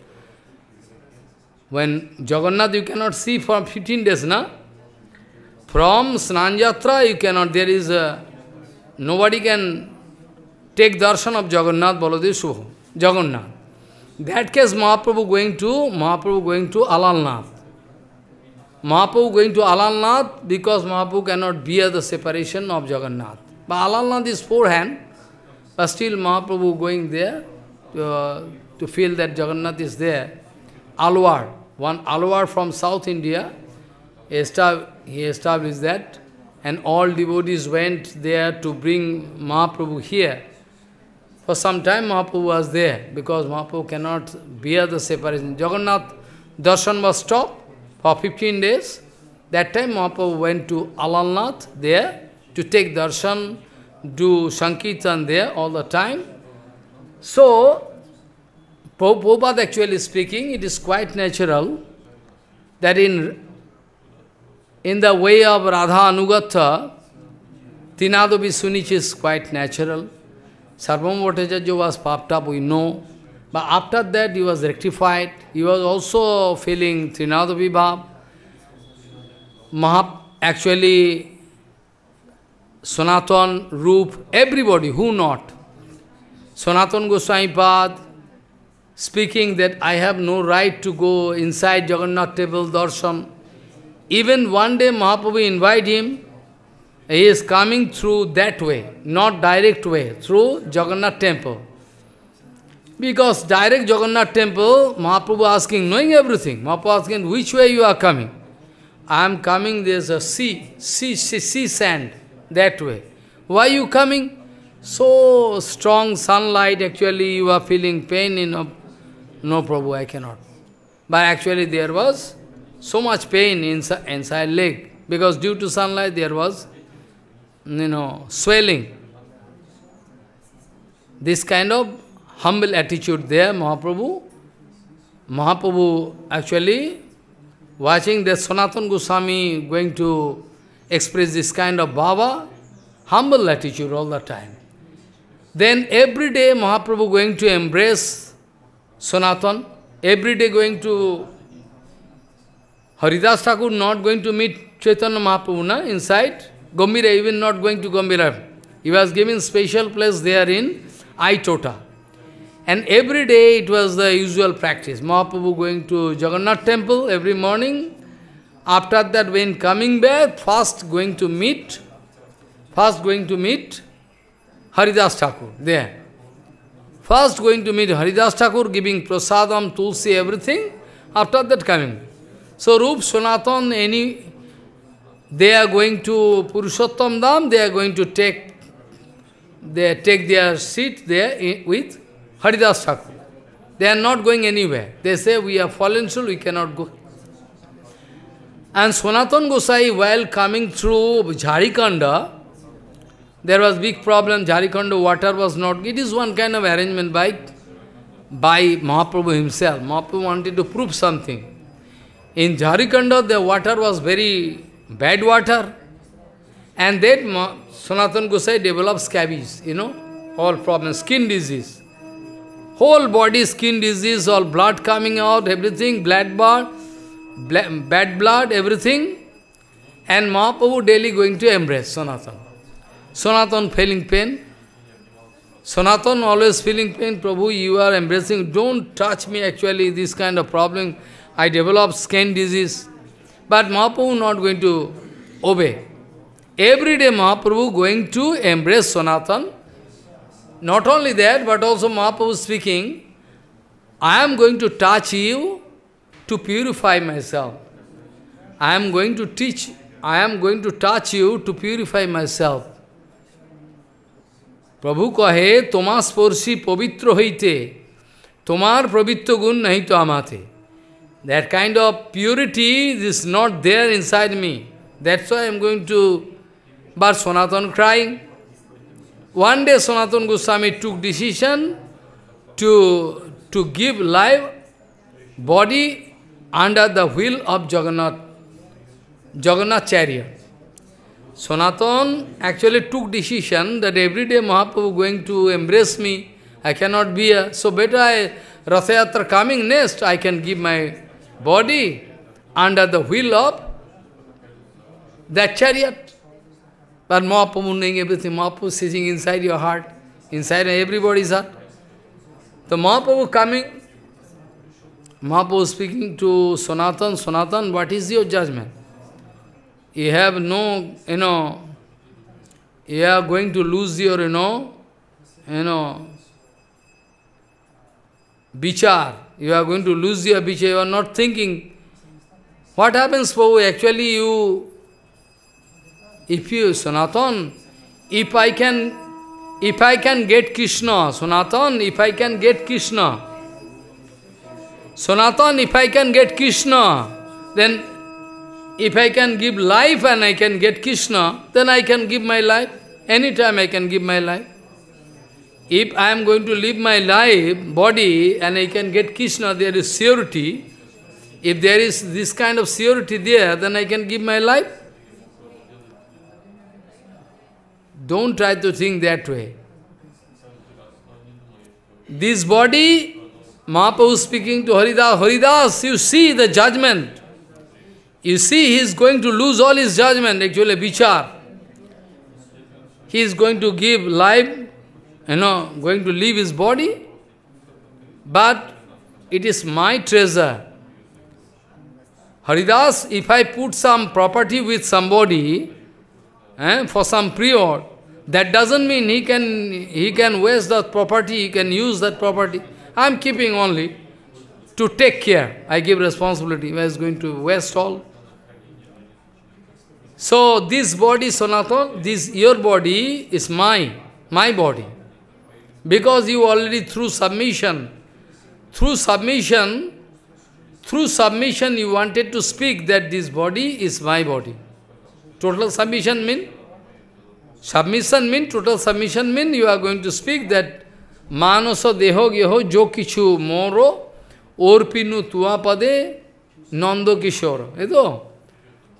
when Jagannath you cannot see for 15 days, na? From Snan you cannot, there is a, nobody can take darshan of Jagannath Baladev Suho, Jagannath that case Mahaprabhu going to Mahaprabhu going to Alalnath. Mahaprabhu going to Alalnath because Mahaprabhu cannot bear the separation of Jagannath. But Alalnath is forehand, but still Mahaprabhu going there to, uh, to feel that Jagannath is there. Alwar, one Alwar from South India, he established that and all devotees went there to bring Mahaprabhu here. For some time Mahaprabhu was there because Mahaprabhu cannot bear the separation. Jagannath darshan was stopped for 15 days. That time Mahaprabhu went to Alalnath there to take darshan, do Sankirtan there all the time. So, Prabhupada actually speaking, it is quite natural that in, in the way of Radha Anugatha, Tinadobi Sunich is quite natural. Sarvam Bhattacharya was popped up, we know. But after that, he was rectified. He was also feeling Trinada Vibhav. Mahap, actually, Sanatan, Roop, everybody, who not? Sanatan Goswami Pad, speaking that I have no right to go inside Jagannath Temple darshan. Even one day Mahaprabhu invite him, he is coming through that way, not direct way, through Jagannath temple. Because direct Jagannath temple, Mahaprabhu asking, knowing everything, Mahaprabhu asking, which way you are coming? I am coming, there is a sea, sea, sea, sea sand, that way. Why you coming? So strong sunlight, actually you are feeling pain in a... No, Prabhu, I cannot. But actually there was so much pain inside, inside leg, because due to sunlight there was you know, swelling. This kind of humble attitude there, Mahaprabhu. Mahaprabhu actually watching the Sanatana Goswami going to express this kind of bhava, humble attitude all the time. Then every day Mahaprabhu going to embrace Sanatana, every day going to Haridas Thakur not going to meet Chaitanya Mahaprabhu na, inside Gombira, even not going to Gombira. He was given special place there in Aitota. And every day it was the usual practice. Mahaprabhu going to Jagannath temple every morning. After that, when coming back, first going to meet, first going to meet Haridas Thakur there. First going to meet Haridas Thakur, giving prasadam, tulsi, everything. After that coming. So Rup Sanatan, any they are going to Purushottam Dham, they are going to take they take their seat there with Haridas Thakur. They are not going anywhere. They say, we are fallen soul, we cannot go. And Sonatan Gosai, while coming through Jharikanda, there was big problem, Jharikanda water was not, it is one kind of arrangement by, by Mahaprabhu himself. Mahaprabhu wanted to prove something. In Jharikanda, the water was very bad water. And then Sanatana Gosai develops scabies, you know, all problems, skin disease. Whole body skin disease, all blood coming out, everything, blood bar, bad blood, everything. And Mahaprabhu daily going to embrace Sanatana. Sanatana feeling pain. Sanatana always feeling pain. Prabhu, you are embracing. Don't touch me actually, this kind of problem. I develop skin disease. but Mahaprabhu not going to obey. Every day Mahaprabhu going to embrace Sanatan. Not only that, but also Mahaprabhu speaking, I am going to touch you to purify myself. I am going to teach, I am going to touch you to purify myself. প্রভু কহে তোমার স্পর্শী পবিত্র হইতে তোমার পবিত্র গুণ to amate. That kind of purity is not there inside me. That's why I'm going to... But Sanatana crying. One day Sanatana Goswami took decision to, to give life, body under the wheel of Jagannath, Jagannath chariot. Sanatana actually took decision that every day Mahaprabhu going to embrace me. I cannot be a, so better I, Rathayatra coming next, I can give my body under the wheel of that chariot. But Mahaprabhu moving everything, Mahaprabhu sitting inside your heart, inside everybody's heart. The Mahaprabhu coming, Mahaprabhu speaking to Sanatan, Sanatan, what is your judgment? You have no, you know, you are going to lose your, you know, you know, Bichar. You are going to lose your abhichaya, you are not thinking. What happens, Prabhu? Actually, you, if you, Sanatan, if I can, if I can get Krishna, Sanatan, if I can get Krishna, Sanatan, if I can get Krishna, then if I can give life and I can get Krishna, then I can give my life. Anytime I can give my life if I am going to live my life, body, and I can get Krishna, there is surety. If there is this kind of surety there, then I can give my life. Don't try to think that way. This body, Mahaprabhu speaking to Haridas, Haridas, you see the judgment. You see, he is going to lose all his judgment, actually, bichar. He is going to give life you know, going to leave his body, but it is my treasure. Haridas, if I put some property with somebody eh, for some period, that doesn't mean he can, he can waste that property, he can use that property. I am keeping only to take care. I give responsibility. I is going to waste all. So this body, Sanatana, this your body is mine, my body. because you already through submission, through submission, through submission you wanted to speak that this body is my body. Total submission mean? Submission mean, total submission mean you are going to speak that manaso deho geho jo kichu moro orpinu तुआ पदे नंद किशोर ये तो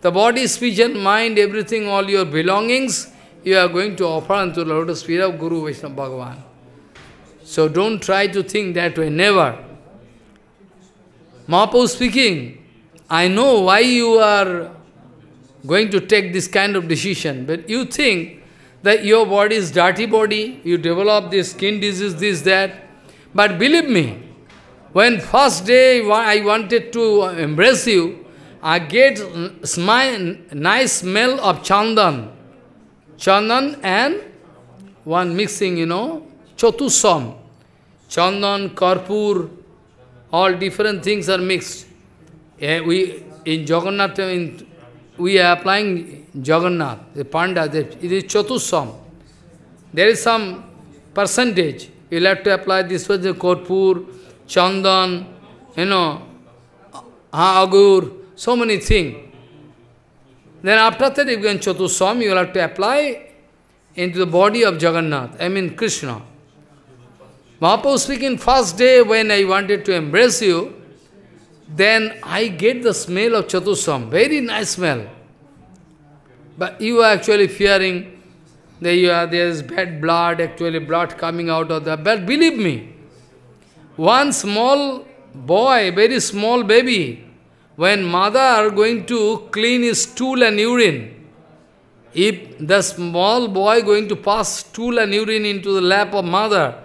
The body, speech and mind, everything, all your belongings, you are going to offer unto the Lord Spirit of Guru vishnu Bhagavan. So don't try to think that way, never. Mahaprabhu speaking, I know why you are going to take this kind of decision, but you think that your body is dirty body, you develop this skin disease, this, that. But believe me, when first day I wanted to embrace you, I get smile, nice smell of chandan. Chandan and one mixing, you know, Som, Chandan, Karpur, all different things are mixed. Eh, we in Jagannath, in, we are applying Jagannath, the Panda, the, it is Chatusam. There is some percentage. You'll have to apply this was the Karpur, Chandan, you know, Agur, so many things. Then after that, if you can Chatusam, you will have to apply into the body of Jagannath, I mean Krishna. Mahaprabhu speaking, first day when I wanted to embrace you, then I get the smell of Chatusam, very nice smell. But you are actually fearing that you are, there is bad blood, actually blood coming out of the, bed. believe me, one small boy, very small baby, when mother are going to clean his stool and urine, if the small boy going to pass stool and urine into the lap of mother,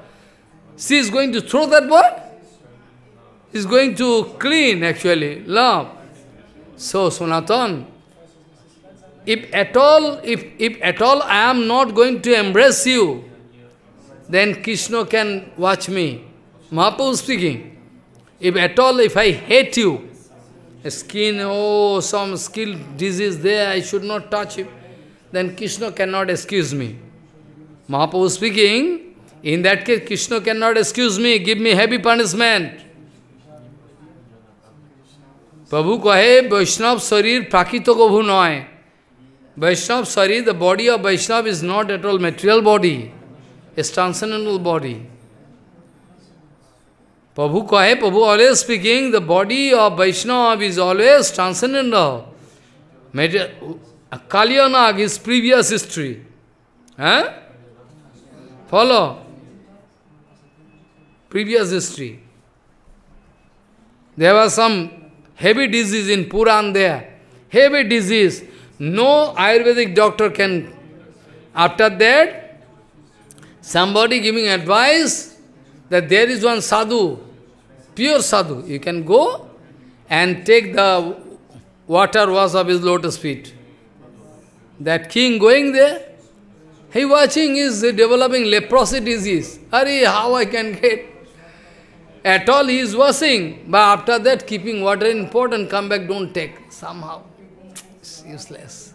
she is going to throw that boy? Is going to clean actually, love. So Sanatana, if at all, if, if at all I am not going to embrace you, then Krishna can watch me. Mahaprabhu speaking, if at all, if I hate you, skin, oh, some skin disease there, I should not touch it, then Krishna cannot excuse me. Mahaprabhu speaking, In that case, Krishna cannot excuse me, give me heavy punishment. Prabhu kahe, Vaishnav sarir prakito gobhu noy. Vaishnav sarir, the body of Vaishnav is not at all material body. It's transcendental body. Prabhu kahe, Prabhu always speaking, the body of Vaishnav is always transcendental. Kalyanag is previous history. Huh? Follow. previous history. There was some heavy disease in Puran there. Heavy disease. No Ayurvedic doctor can... After that, somebody giving advice that there is one sadhu, pure sadhu. You can go and take the water was of his lotus feet. That king going there, he watching is developing leprosy disease. Hurry, how I can get at all he is washing, but after that keeping water important, come back, don't take. Somehow, it's useless.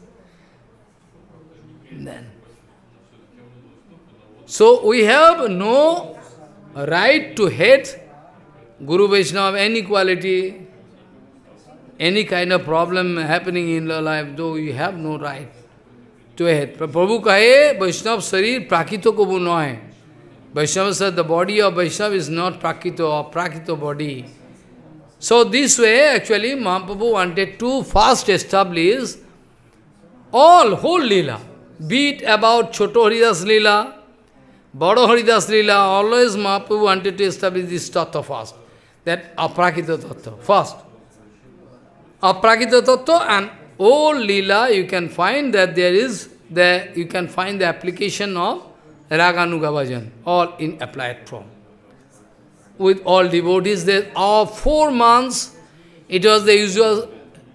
Then. So we have no right to hate Guru Vaishnava, any quality, any kind of problem happening in your life, though you have no right to hate. Prabhu kahe, Vaishnava sharir prakito ko Vaishnava said the body of Vaishnava is not Prakito or Prakito body. So this way actually Mahaprabhu wanted to first establish all whole lila, be it about Choto Haridas lila, Bado Haridas lila. always Mahaprabhu wanted to establish this tattva first, that aprakita tattva first. Aprakita tattva and all lila you can find that there is, the you can find the application of Raganuga bhajan, all in applied form. With all devotees there, all four months, it was the usual,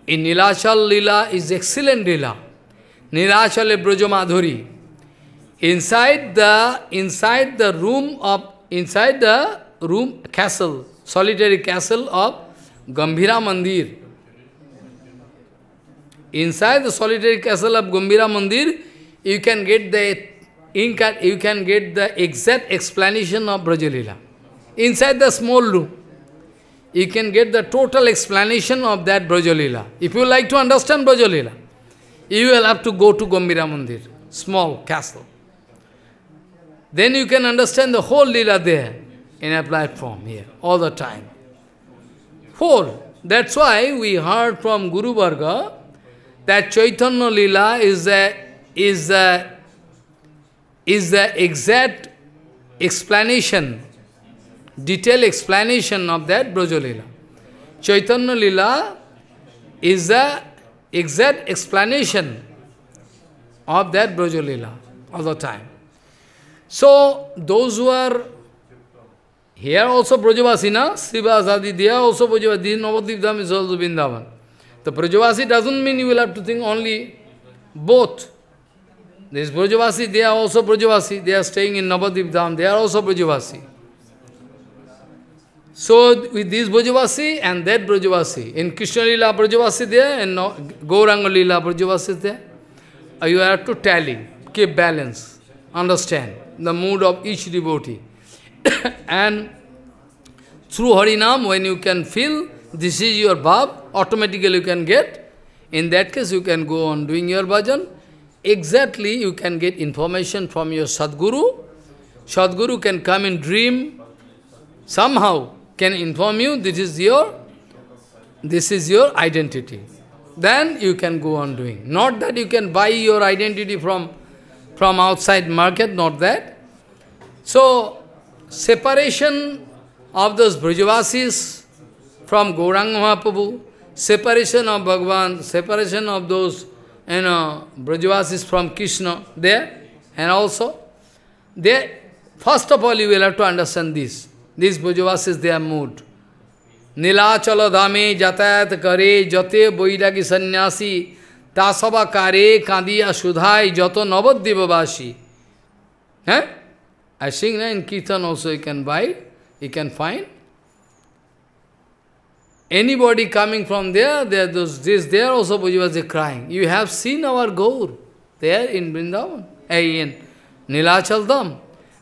in Nilachal Lila is excellent Lila. Nilachal Brajamadhuri. Inside the, inside the room of, inside the room, castle, solitary castle of Gambhira Mandir. Inside the solitary castle of Gambhira Mandir, you can get the in can, you can get the exact explanation of Brajalila. Inside the small room, you can get the total explanation of that Brajalila. If you like to understand Brajalila, you will have to go to Gombira Mandir, small castle. Then you can understand the whole Lila there, in a platform here, all the time. Four. That's why we heard from Guru Varga that Chaitanya Lila is a, is a is the exact explanation, detailed explanation of that Brajalila. Chaitanya Lila is the exact explanation of that Brajalila all the time. So, those who are here also Brajavasina, na, siva are also Brajavasi, Navadip Dham is also Vrindavan. The Brajavasi doesn't mean you will have to think only both. This Brajavasi, they are also Brajavasi. They are staying in Navadip Dham. They are also Brajavasi. So with this Brajavasi and that Brajavasi, in Krishna Lila Brajavasi there and Gauranga Lila Brajavasi there, uh, you have to tally, keep balance, understand the mood of each devotee. and through Harinam, when you can feel this is your bhav, automatically you can get. In that case, you can go on doing your bhajan exactly you can get information from your Sadguru. Sadguru can come in dream, somehow can inform you this is your this is your identity. Then you can go on doing. Not that you can buy your identity from from outside market, not that. So separation of those Brajavasis from Gauranga Mahaprabhu, separation of Bhagavan, separation of those you know, Brajavas is from Krishna, there, and also, there, first of all you will have to understand this. This Brajavas is their mood. Nilachala dhame jatayat kare jate Bairagi sannyasi tasava kare kandiya shudhai যত নবদ্বীপবাসী হ্যাঁ I sing in Kirtan also you can can by can can Anybody coming from there, there those this there also Bhujivasi crying. You have seen our Gaur there in Vrindavan, in Nilachal Dham.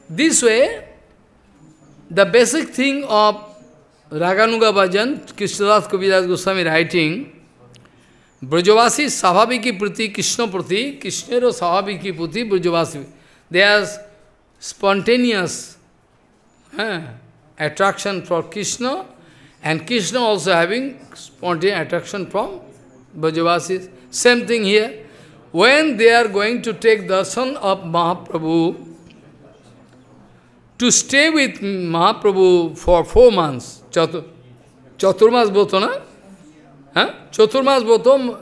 This way, the basic thing of Raganuga Bhajan, Krishnadas Kaviraj Goswami writing, Brajavasi Sahabiki Priti, Krishna Priti, Krishnero Sahabiki Priti, Brajavasi. They are spontaneous eh, attraction for Krishna and Krishna also having spontaneous attraction from Bhajavasis. Same thing here. When they are going to take darshan of Mahaprabhu, to stay with Mahaprabhu for four months, Chatur, Chaturmas Bhoto, na? Huh? Chaturmas Bhoto,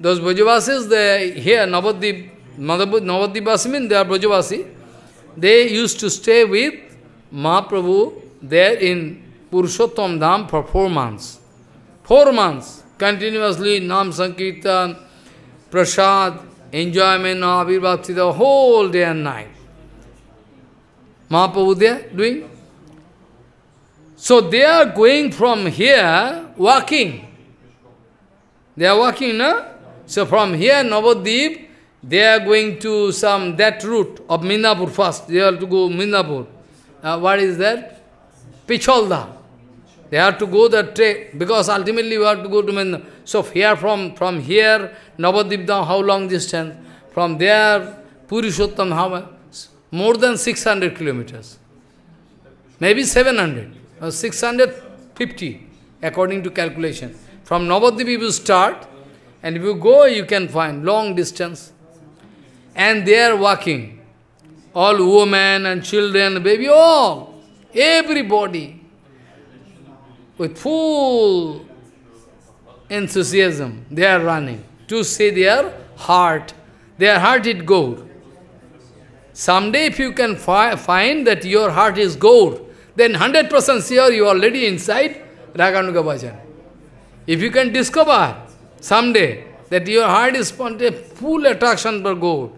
those Bhajavasis, they here, Navadip, Navadipasi means they are Bhajavasi, they used to stay with Mahaprabhu there in Purushottam Dham for four months. Four months, continuously Nam Sankirtan, Prasad, enjoyment of the whole day and night. Mahaprabhu doing. So they are going from here, walking. They are walking, no? So from here, Navadip, they are going to some, that route of Minapur first. They have to go Minapur. Uh, what is that? Picholda. They have to go that way because ultimately you have to go to Mendan. So here from, from here, Navadipdam, how long distance? From there, Purushottam, how More than 600 kilometers. Maybe 700, or uh, 650, according to calculation. From Navadip you start, and if you go, you can find long distance. And they are walking. All women and children, baby, all. Everybody with full enthusiasm, they are running to see their heart, their heart is gold. Someday if you can fi find that your heart is gold, then 100% sure you are already inside Raganuga Bhajan. If you can discover someday that your heart is full attraction for gold,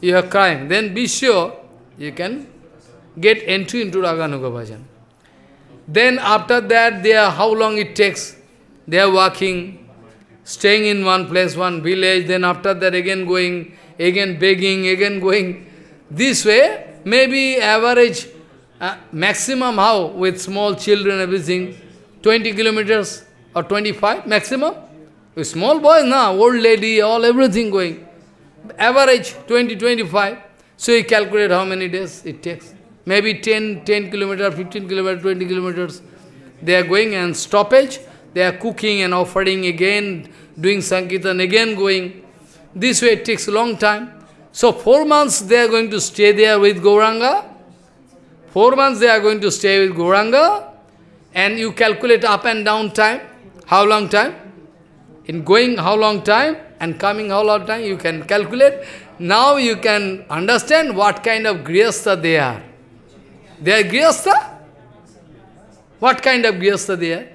you are crying, then be sure you can get entry into Raganuga Bhajan. Then after that, they are, how long it takes? They are walking, staying in one place, one village, then after that again going, again begging, again going. This way, maybe average, uh, maximum how, with small children, everything, 20 kilometers or 25 maximum. With small boys now, old lady, all everything going. Average 20, 25. So you calculate how many days it takes maybe 10, 10 kilometers, 15 kilometers, 20 kilometers. They are going and stoppage, they are cooking and offering again, doing Sankirtan, again going. This way it takes a long time. So four months they are going to stay there with Gauranga. Four months they are going to stay with Gauranga. And you calculate up and down time. How long time? In going how long time and coming how long time you can calculate. Now you can understand what kind of Grihastha they are. They are Grihastha? What kind of Grihastha they are?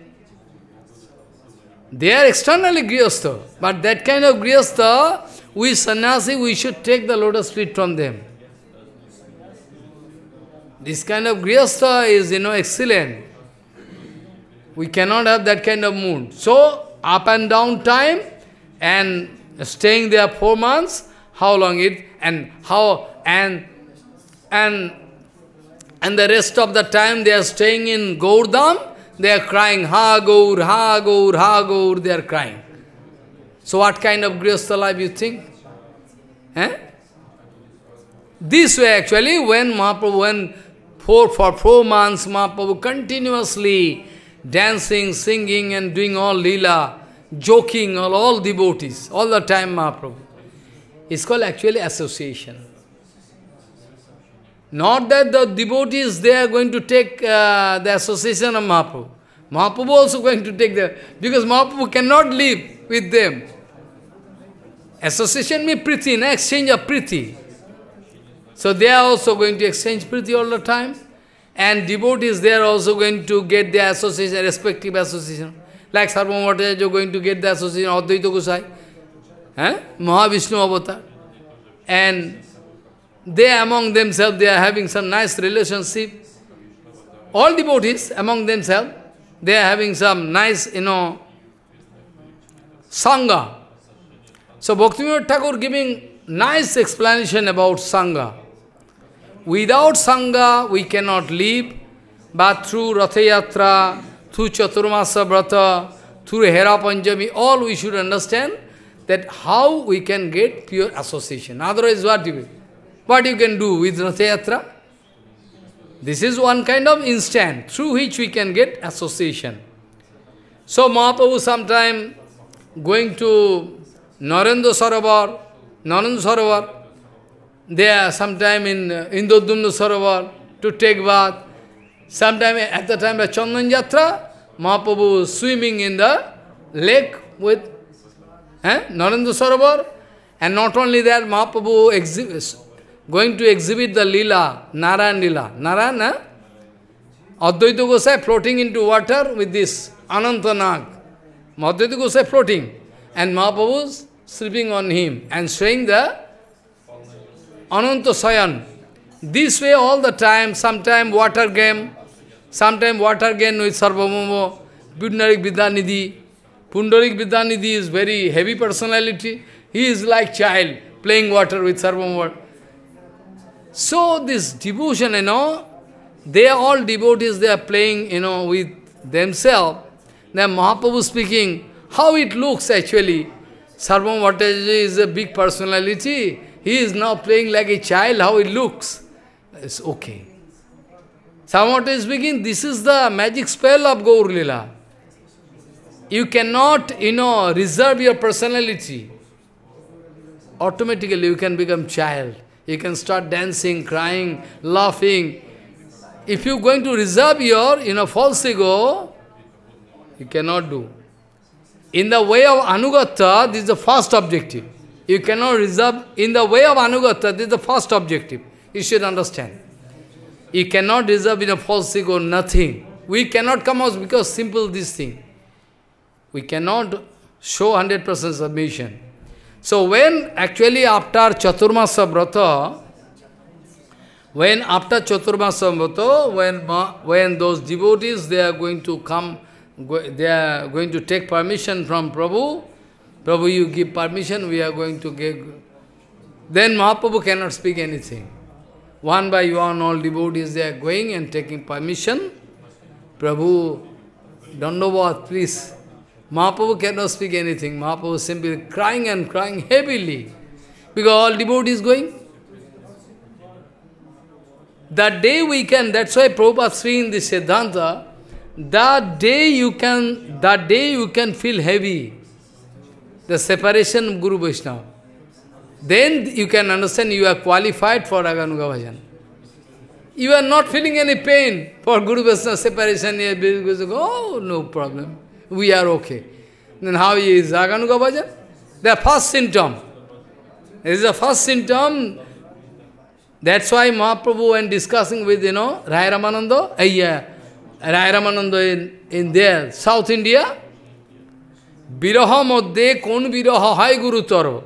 They are externally Grihastha, but that kind of Grihastha, we sannyasi, we should take the lotus feet from them. This kind of Grihastha is, you know, excellent. We cannot have that kind of mood. So, up and down time, and staying there four months, how long it, and how, and, and and the rest of the time they are staying in Gaurdam, they are crying, Ha Gaur, Ha Gaur, Ha Gaur, they are crying. So what kind of Grihastha life you think? Eh? This way actually, when Mahaprabhu, when four, for four months Mahaprabhu continuously dancing, singing and doing all lila, joking all, all devotees, all the time Mahaprabhu. It's called actually association. Not that the devotees, they are going to take uh, the association of Mahaprabhu. Mahaprabhu also going to take the... Because Mahaprabhu cannot live with them. Association means prithi, an exchange of prithi. So they are also going to exchange prithi all the time. And devotees, they are also going to get their association, respective association. Like Sarvam Bhattacharya are going to get the association, Advaita Gosai, eh? Mahavishnu Avatar. And they among themselves, they are having some nice relationship. All devotees among themselves, they are having some nice, you know, Sangha. So Bhaktivinoda Thakur giving nice explanation about Sangha. Without Sangha, we cannot live, but through Rathayatra, through Chaturmasa Vrata, through Hera Panjami, all we should understand that how we can get pure association. Otherwise, what do we? What you can do with Ratha This is one kind of instant through which we can get association. So Mahaprabhu sometime going to Narendra Sarovar, Narendra Sarovar, they are sometime in uh, Sarovar to take bath. Sometime at the time of Chandan Yatra, Mahaprabhu swimming in the lake with eh, Narendra Sarovar. And not only that, Mahaprabhu going to exhibit the lila, Narayan lila. Narayan, eh? Advaita Gosai floating into water with this Anantanag. Advaita Gosai floating. And Mahaprabhu's sleeping on him and showing the Anantasayan. This way all the time, sometime water game, sometime water game with Sarvamomo, Pundarik Vidyanidhi. Pundarik Vidyanidhi is very heavy personality. He is like child playing water with Sarvamomo. So this devotion, you know, they are all devotees, they are playing, you know, with themselves. Then Mahaprabhu speaking, how it looks actually. Sarvam Bhattacharyja is a big personality. He is now playing like a child, how it looks. It's okay. Sarvam is speaking, this is the magic spell of Gaur Lila. You cannot, you know, reserve your personality. Automatically you can become child. You can start dancing, crying, laughing. If you're going to reserve your, you know, ego, you cannot do. In the way of Anugata, this is the first objective. You cannot reserve, in the way of Anugata, this is the first objective. You should understand. You cannot reserve in a false ego. nothing. We cannot come out because simple this thing. We cannot show 100% submission. So when actually after Chaturmasa Vrata, when after Chaturmasa Vrata, when, when those devotees, they are going to come, they are going to take permission from Prabhu, Prabhu, you give permission, we are going to give. Then Mahaprabhu cannot speak anything. One by one, all devotees, they are going and taking permission. Prabhu, Dandavat, please, Mahaprabhu cannot speak anything. Mahaprabhu simply crying and crying heavily. Because all devotees going. That day we can, that's why Prabhupada speaking the Siddhanta, that day you can, that day you can feel heavy. The separation of Guru Vaishnava. Then you can understand you are qualified for Aganuga Bhajan. You are not feeling any pain for Guru Vaishnava separation. Oh, no problem. we are okay. Then how is Raganuga bhajan? The first symptom. This is the first symptom. That's why Mahaprabhu, when discussing with, you know, Rai Ramananda, uh, yeah, Rai Ramananda in, in there, South India, Viraha Madde Kon Viraha Hai Guru Taro.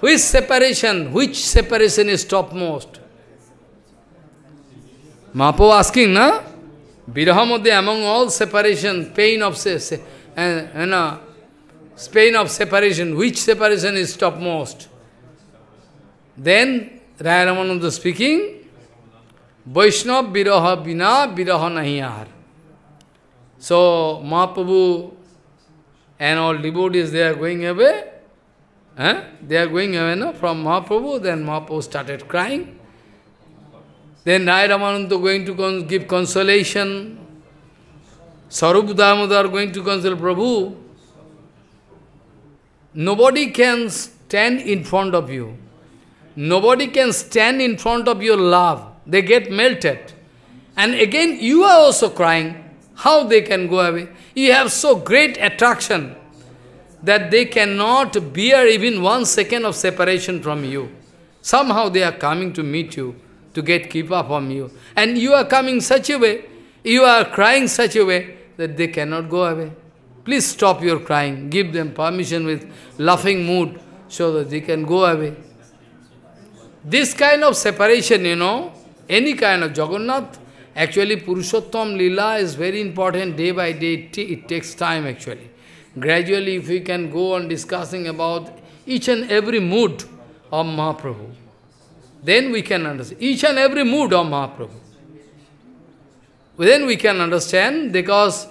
Which separation, which separation is topmost? Mahaprabhu asking, na? Virahamodhi, among all separation, pain of se and, and uh, pain of separation, which separation is topmost? Then Raya Ramananda speaking, Vaishnav viraha Bina viraha nahiyar. So Mahaprabhu and all devotees, they are going away. Eh? They are going away no? from Mahaprabhu. Then Mahaprabhu started crying. Then Nai Ramananda going to con give consolation. Sarup Damodar going to console Prabhu. Nobody can stand in front of you. Nobody can stand in front of your love. They get melted. And again, you are also crying. How they can go away? You have so great attraction that they cannot bear even one second of separation from you. Somehow they are coming to meet you to get kipa from you. And you are coming such a way, you are crying such a way, that they cannot go away. Please stop your crying. Give them permission with laughing mood so that they can go away. This kind of separation, you know, any kind of Jagannath, actually Purushottam Lila is very important day by day. It takes time actually. Gradually, if we can go on discussing about each and every mood of Mahaprabhu, then we can understand each and every mood of Mahaprabhu. Then we can understand because,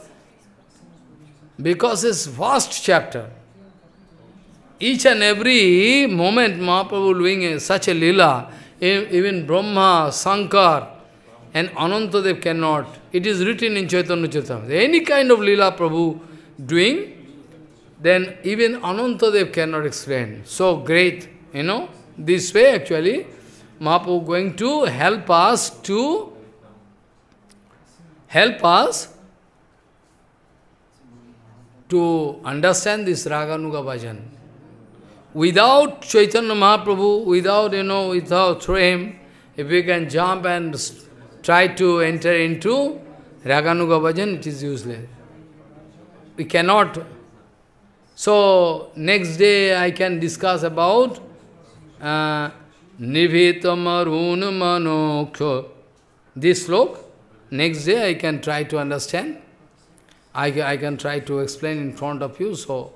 because it's vast chapter. Each and every moment Mahaprabhu doing such a lila, even Brahma, Sankar, and Anantadev cannot. It is written in Chaitanya Chaitanya. Any kind of lila Prabhu doing, then even Anantadev cannot explain. So great, you know. This way actually, Mahaprabhu going to help us to help us to understand this Raganuga bhajan. Without Chaitanya Mahaprabhu, without, you know, without through him, if we can jump and try to enter into Raganuga bhajan, it is useless. We cannot. So, next day I can discuss about uh, Nivitamarun manokho. This slok, next day I can try to understand. I, I can try to explain in front of you. So,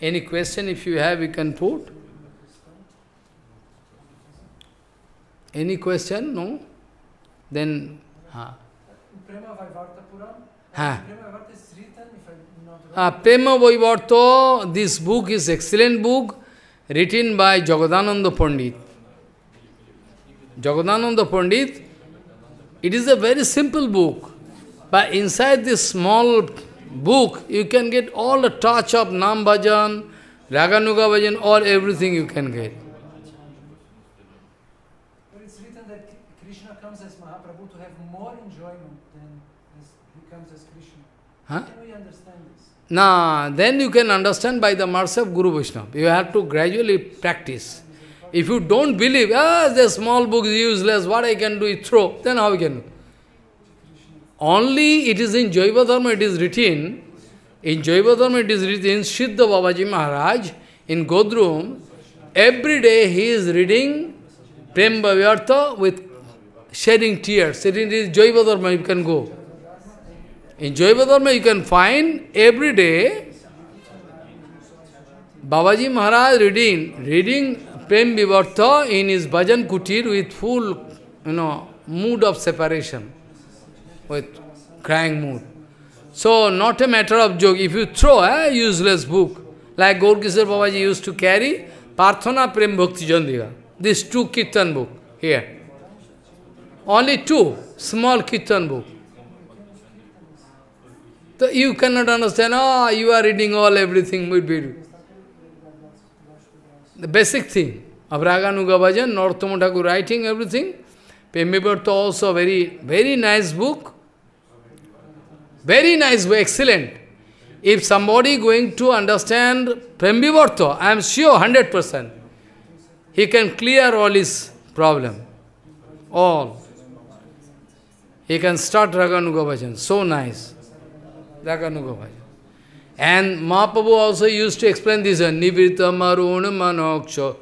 any question if you have, you can put. Any question? No? Then. Ha. Ha. Uh, Prema Vaivarta, this book is excellent book written by Jagadananda Pandit. Jagadananda Pandit, it is a very simple book. But inside this small book, you can get all the touch of Nam Bhajan, Raganuga Bhajan, all everything you can get. But it's written that Krishna comes as Mahaprabhu to have more enjoyment than as he comes as Krishna. Huh? Can we understand this? Nah, then you can understand by the mercy of Guru Vishnu. You have to gradually practice. If you don't believe, ah, the small book is useless, what I can do is throw, then how can Only it is in Jaiva Dharma, it is written, in Jaiva Dharma it is written, Siddha Babaji Maharaj, in Godroom. every day he is reading Prem Bhavyartha with shedding tears. Sitting in Jaiva Dharma you can go. In Jaiva Dharma you can find every day Babaji Maharaj reading, reading Prema Vivarta in is bhajan kutir with full you know mood of separation with crying mood so not a matter of joke if you throw a useless book like Gaur Kishore Baba ji used to carry Prarthana Prema Bhakti जन दिया this two kirtan book here only two small kirtan book तो you can not understand you are reading all everything would be the basic thing of Raganuga Bhajan, Northomo writing everything. Pemibharta also very, very nice book. Very nice book, excellent. If somebody going to understand Prembhivarta, I am sure 100%, he can clear all his problem. All. He can start Raganuga Bhajan. So nice. Raganuga Bhajan. And Mahaprabhu also used to explain this, Nivrita Maruna Manaksha.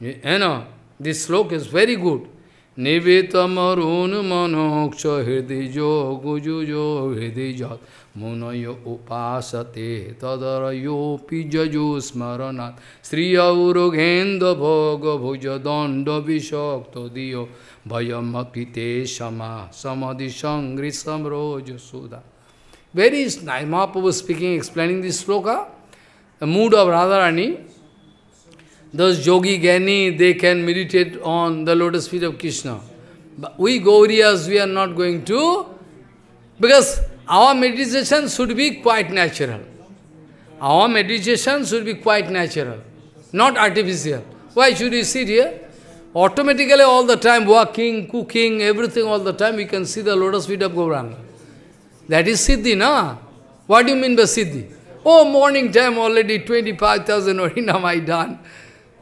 You know, this slok is very good. Nivrita Maruna Manaksha Hridijo Gujujo Hridijat Munayo Upasate Tadarayo Pijajo Smaranat Sriya Urugenda Bhoga Bhuja Danda Vishakta Diyo Bhayamapite Shama Samadhi Sangri Samroja Sudha Where is is speaking, explaining this sloka? The mood of Radharani. Those yogi, gani, they can meditate on the lotus feet of Krishna. But we Gauriyas, we are not going to, because our meditation should be quite natural. Our meditation should be quite natural, not artificial. Why should we sit here? Automatically all the time, walking, cooking, everything all the time, we can see the lotus feet of Gauranga. That is Siddhi, no? What do you mean by Siddhi? Oh, morning time already 25,000 Orinam I done.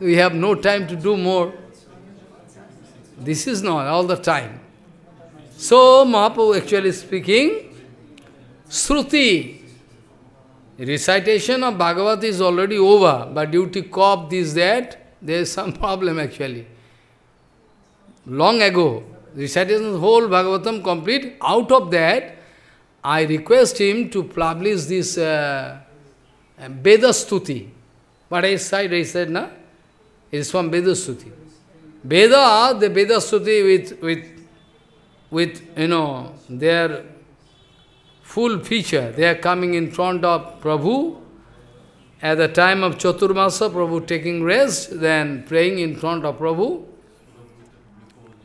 We have no time to do more. This is not all the time. So, Mahaprabhu actually speaking, Sruti, recitation of Bhagavat is already over, but due to cop this, that, there is some problem actually. Long ago, recitation of whole Bhagavatam complete, out of that, I request him to publish this uh, Veda But I said, I said, no, it is from Veda Stuti. Veda, the Veda with, with, with, you know, their full feature, they are coming in front of Prabhu. At the time of Chaturmasa, Prabhu taking rest, then praying in front of Prabhu.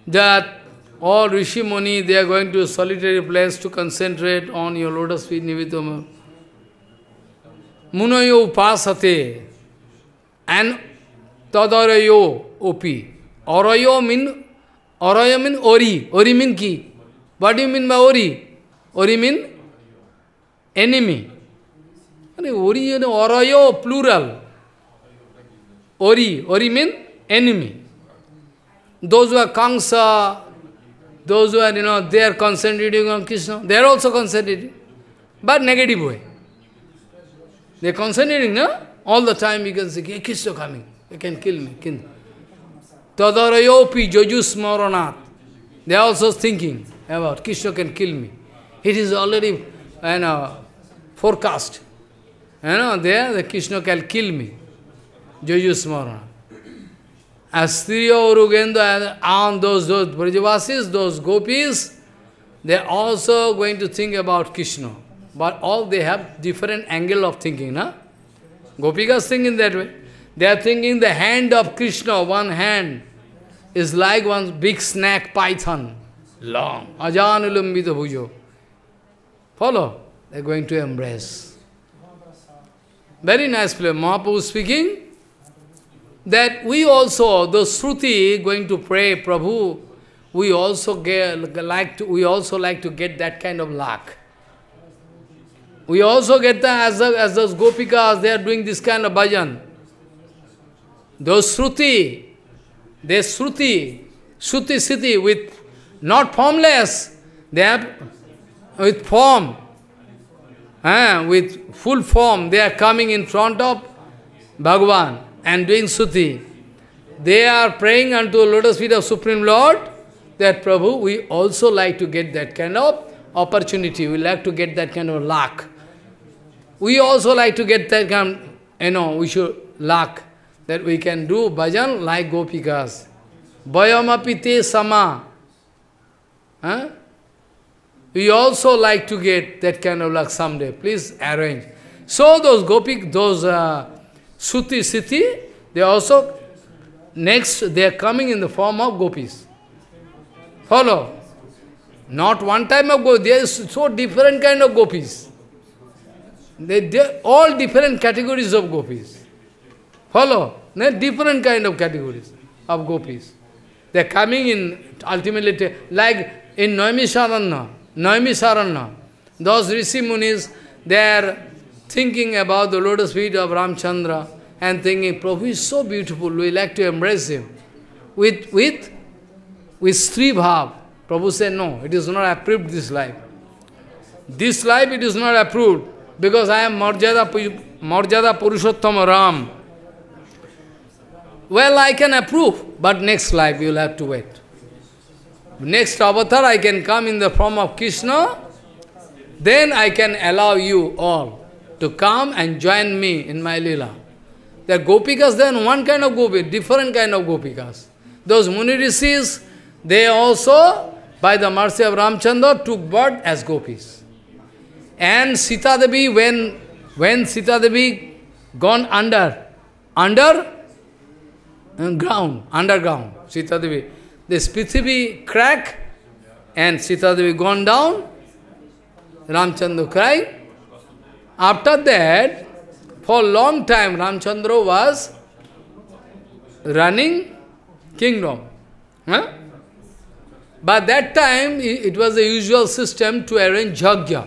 That all Rishi Muni, they are going to a solitary place to concentrate on your lotus feet, Nividama. Munayo upasate and tadarayo opi. Orayo mean, orayo mean ori. Ori mean ki. What do you mean by ori? Ori mean enemy. Ori and orayo plural. Ori, ori mean enemy. Those who are Kamsa, those who are, you know, they are concentrating on Krishna, they are also concentrating, but negative way. They are concentrating, no? All the time you can say, hey, Krishna coming, they can kill me. Can. Tadarayopi joju smaranat. They are also thinking about Krishna can kill me. It is already you know, forecast. You know, there the Krishna can kill me. Joju smaranat. Astriya, Urugendra, and those, those Brajavasis, those gopis, they are also going to think about Krishna. But all they have different angle of thinking, na? Gopikas thinking that way. They are thinking the hand of Krishna, one hand, is like one big snake python, long, ajanulambita bhujo. Follow? They are going to embrace. Very nice play. Mahaprabhu speaking, that we also, the Shruti going to pray, Prabhu, we also get, like to, we also like to get that kind of luck. We also get that as, the, as those gopikas, they are doing this kind of bhajan. Those Shruti, they Shruti, Sruti Siti with not formless, they have with form, eh, with full form, they are coming in front of Bhagavan and doing suti. They are praying unto the lotus feet of Supreme Lord, that Prabhu, we also like to get that kind of opportunity, we like to get that kind of luck. We also like to get that kind, you know, we should luck, that we can do bhajan like gopikas. Vayamapite sama. Huh? We also like to get that kind of luck someday. Please arrange. So those gopik, those uh, Suti, Siti, they also, next they are coming in the form of gopis. Follow? Not one time of gopis, there is so different kind of gopis. They, they all different categories of gopis. Follow? They're different kind of categories of gopis. They're coming in, ultimately, like in Noemi Saranya, Noemi Saranya, those Rishi Munis, they are thinking about the lotus feet of Ramchandra and thinking, Prabhu is so beautiful, we like to embrace him. With, with, with Sri Bhav, Prabhu said, no, it is not approved this life. This life it is not approved, because I am Marjada, Marjada purushottam Ram. Well, I can approve, but next life you will have to wait. Next avatar I can come in the form of Krishna, then I can allow you all to come and join me in my lila. the gopikas, then one kind of gopi, different kind of gopikas. Those muni they also, by the mercy of Ramchandra, took birth as gopis. And Sita Devi, when, when Sita Devi gone under, under uh, ground, underground, Sita Devi, this Pithivi crack, and Sita Devi gone down, Ramchandra cried, after that, for a long time, Ramchandra was running kingdom. Huh? But that time, it was the usual system to arrange jagya.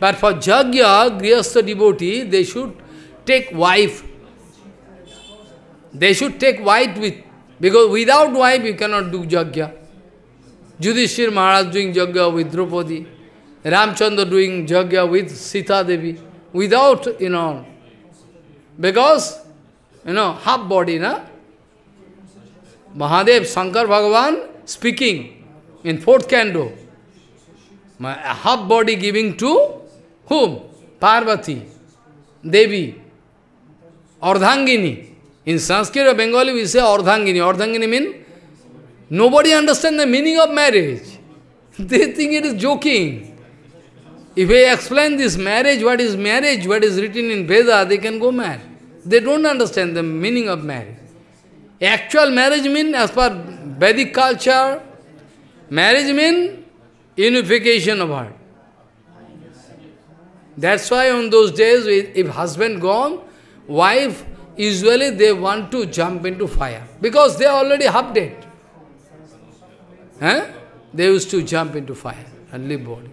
But for jagya, Grihastha devotee, they should take wife. They should take wife with, because without wife you cannot do jagya. Yudhishthir Maharaj doing jagya with Draupadi, Ramchandra doing jagya with Sita Devi without, you know, because, you know, half body, na? Mahadev, Shankar Bhagavan speaking in fourth candle, My half body giving to whom? Parvati, Devi, Ardhangini. In Sanskrit or Bengali we say Ardhangini. Ardhangini means nobody understands the meaning of marriage. They think it is joking. If I explain this marriage, what is marriage, what is written in Veda, they can go mad. They don't understand the meaning of marriage. Actual marriage means, as per Vedic culture, marriage means unification of heart. That's why on those days, if husband gone, wife, usually they want to jump into fire. Because they are already half dead. Huh? They used to jump into fire and leave body.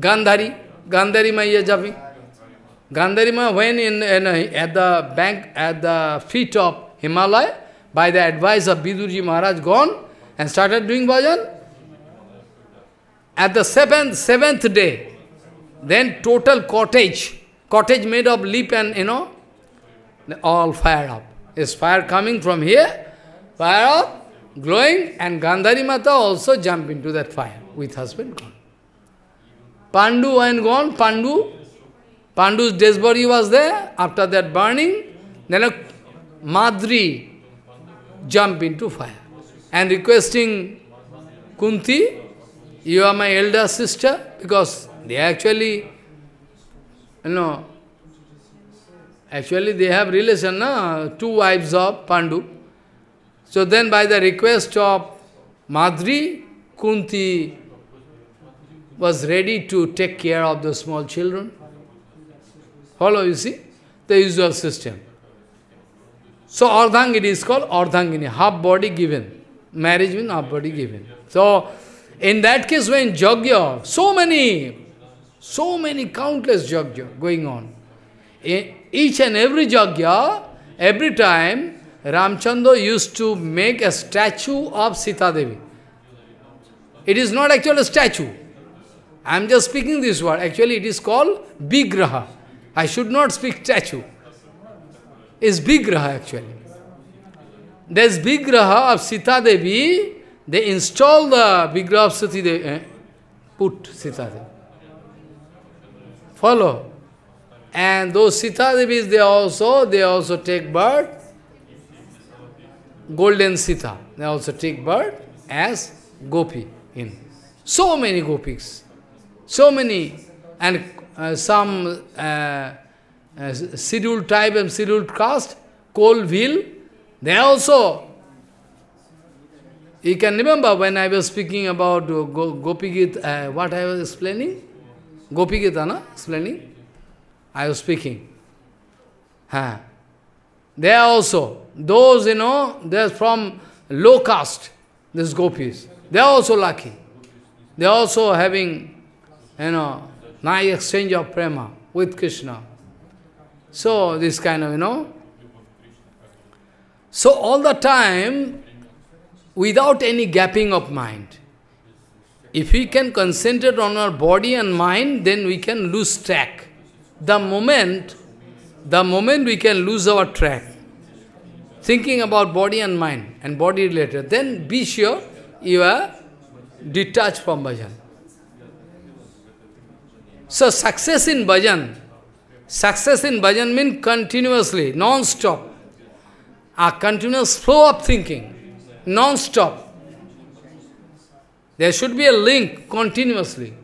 Gandhari, Gandhari Maya Javi. Gandhari Maya, when in, in, at the bank, at the feet of Himalaya, by the advice of Bidurji Maharaj gone and started doing bhajan. At the seventh, seventh day, then total cottage, cottage made of leaf and, you know, all fire up. Is fire coming from here, fire up, glowing, and Gandhari Mata also jump into that fire with husband gone. Pandu and gone, Pandu. Pandu's death body was there. After that burning, then Madri jumped into fire. And requesting Kunti, you are my elder sister, because they actually, you know, actually they have relation, na? two wives of Pandu. So then by the request of Madri, Kunti was ready to take care of the small children. Follow, you see? The usual system. So Ardhang, is called Ardhangini, half body given. Marriage means half body given. So, in that case, when Jagya, so many, so many countless Jagya going on. each and every Jagya, every time, Ramchandra used to make a statue of Sita Devi. It is not actually a statue. I am just speaking this word. Actually, it is called Bigraha. I should not speak statue. It's Bigraha, actually. There's Bigraha of Sita Devi. They install the Bigraha of Sita Devi. Eh? Put Sita Devi. Follow. And those Sita Devis, they also, they also take birth. Golden Sita. They also take birth as Gopi in. So many Gopis. So many, and uh, some uh, uh, scheduled tribe and scheduled caste, coal wheel, they also, you can remember when I was speaking about uh, Gopi Gita, what I was explaining? Gopi Gita, no? Explaining? I was speaking. Huh. They are also, those, you know, they're from low caste, these gopis. They are also lucky. They are also having you know, nigh exchange of prema with Krishna. So, this kind of, you know. So, all the time, without any gapping of mind. If we can concentrate on our body and mind, then we can lose track. The moment, the moment we can lose our track, thinking about body and mind and body related, then be sure you are detached from bhajan. So success in bhajan, success in bhajan means continuously, non-stop. A continuous flow of thinking, non-stop. There should be a link continuously.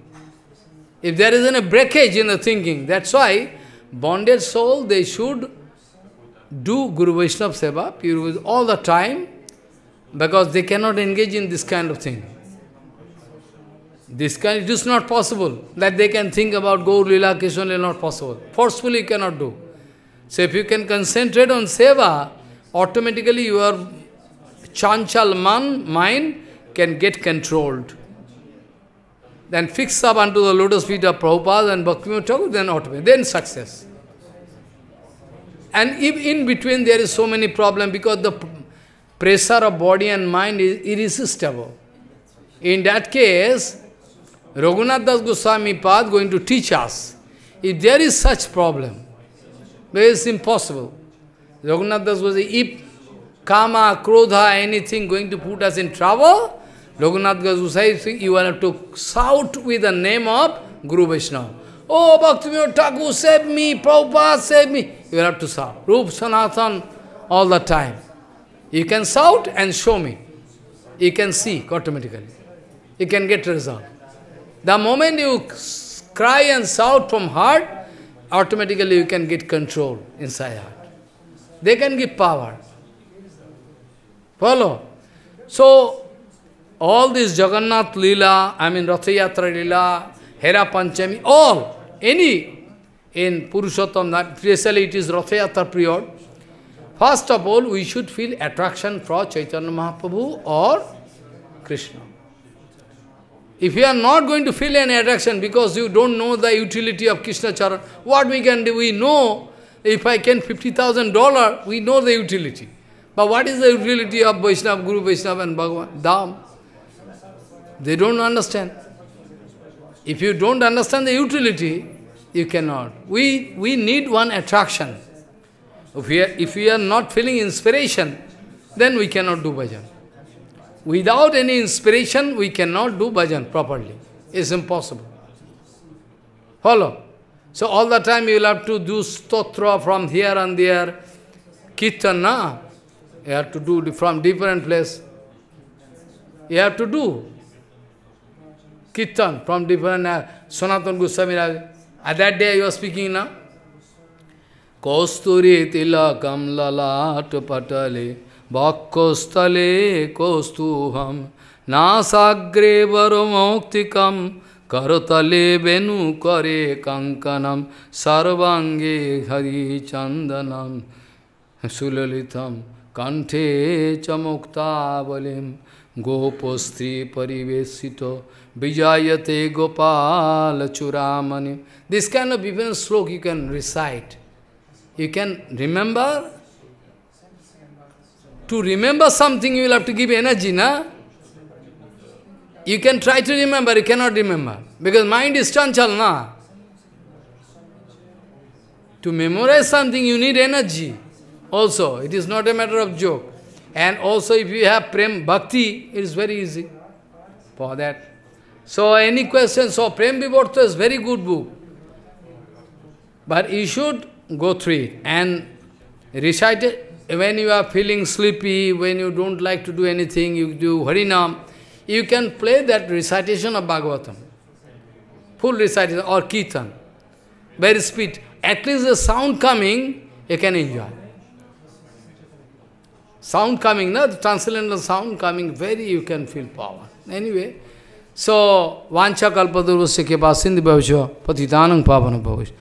If there isn't a breakage in the thinking, that's why bonded soul, they should do Guru Vaishnava Seva all the time because they cannot engage in this kind of thing. This kind, it is not possible that they can think about Gaur, Lila, Krishna, not possible. Forcefully cannot do. So if you can concentrate on seva, automatically your chanchal man, mind can get controlled. Then fix up unto the lotus feet of Prabhupada and Bhaktivinoda Thakur, then automatically, then success. And if in between there is so many problem because the pressure of body and mind is irresistible. In that case, Raghunath Das Goswami Pad going to teach us. If there is such problem, it is impossible. Raghunath Das Goswami, if kama, krodha, anything going to put us in trouble, Raghunath Das Goswami, you will have to shout with the name of Guru Vishnu. Oh, Bhaktivinoda Thakur, save me, Prabhupada, save me. You will have to shout. Rup Sanatan, all the time. You can shout and show me. You can see automatically. You can get result. The moment you cry and shout from heart, automatically you can get control inside heart. They can give power. Follow? So, all this Jagannath Leela, I mean Rathayatra Leela, Hera Panchami, all, any, in Purushottam, especially it is Rathayatra period. First of all, we should feel attraction for Chaitanya Mahaprabhu or Krishna. If you are not going to feel any attraction because you don't know the utility of Krishna Charan, what we can do? We know, if I can $50,000, we know the utility. But what is the utility of Vaishnava, Guru Vaishnava and Bhagavan? Dham. They don't understand. If you don't understand the utility, you cannot. We, we need one attraction. If we, are, if we are not feeling inspiration, then we cannot do bhajan. Without any inspiration, we cannot do bhajan properly. It's impossible. Follow? So all the time you will have to do stotra from here and there. kirtana. You have to do from different place. You have to do kirtan from different... Uh, Sanatana Goswami At that day you are speaking, now. Kosturi tilakam lalat patale भक्कोस्तले कौस्तुभं नासाग्रे वरमौक्तिकं करतले वेणुकरे कङ्कनं सर्वाङ्गे हरिचन्दनं सुललितं कण्ठे च मुक्तावलिं गोपस्त्रीपरिवेशित विजायते गोपालचुरामणि this can of different shloka you can recite. You can remember to remember something, you will have to give energy, na? You can try to remember, you cannot remember. Because mind is chanchal, na? To memorize something, you need energy. Also, it is not a matter of joke. And also, if you have prem bhakti, it is very easy for that. So, any questions? So, Prem Vivarta is very good book. But you should go through it and recite it when you are feeling sleepy, when you don't like to do anything, you do Harinam, you can play that recitation of Bhagavatam. Full recitation or Kirtan. Very speed. At least the sound coming, you can enjoy. Sound coming, no? the transcendental sound coming, very you can feel power. Anyway, so, Vancha Kalpadurvasya Kepa Sindhi Bhavasya Patitanang Pavana Bhavasya.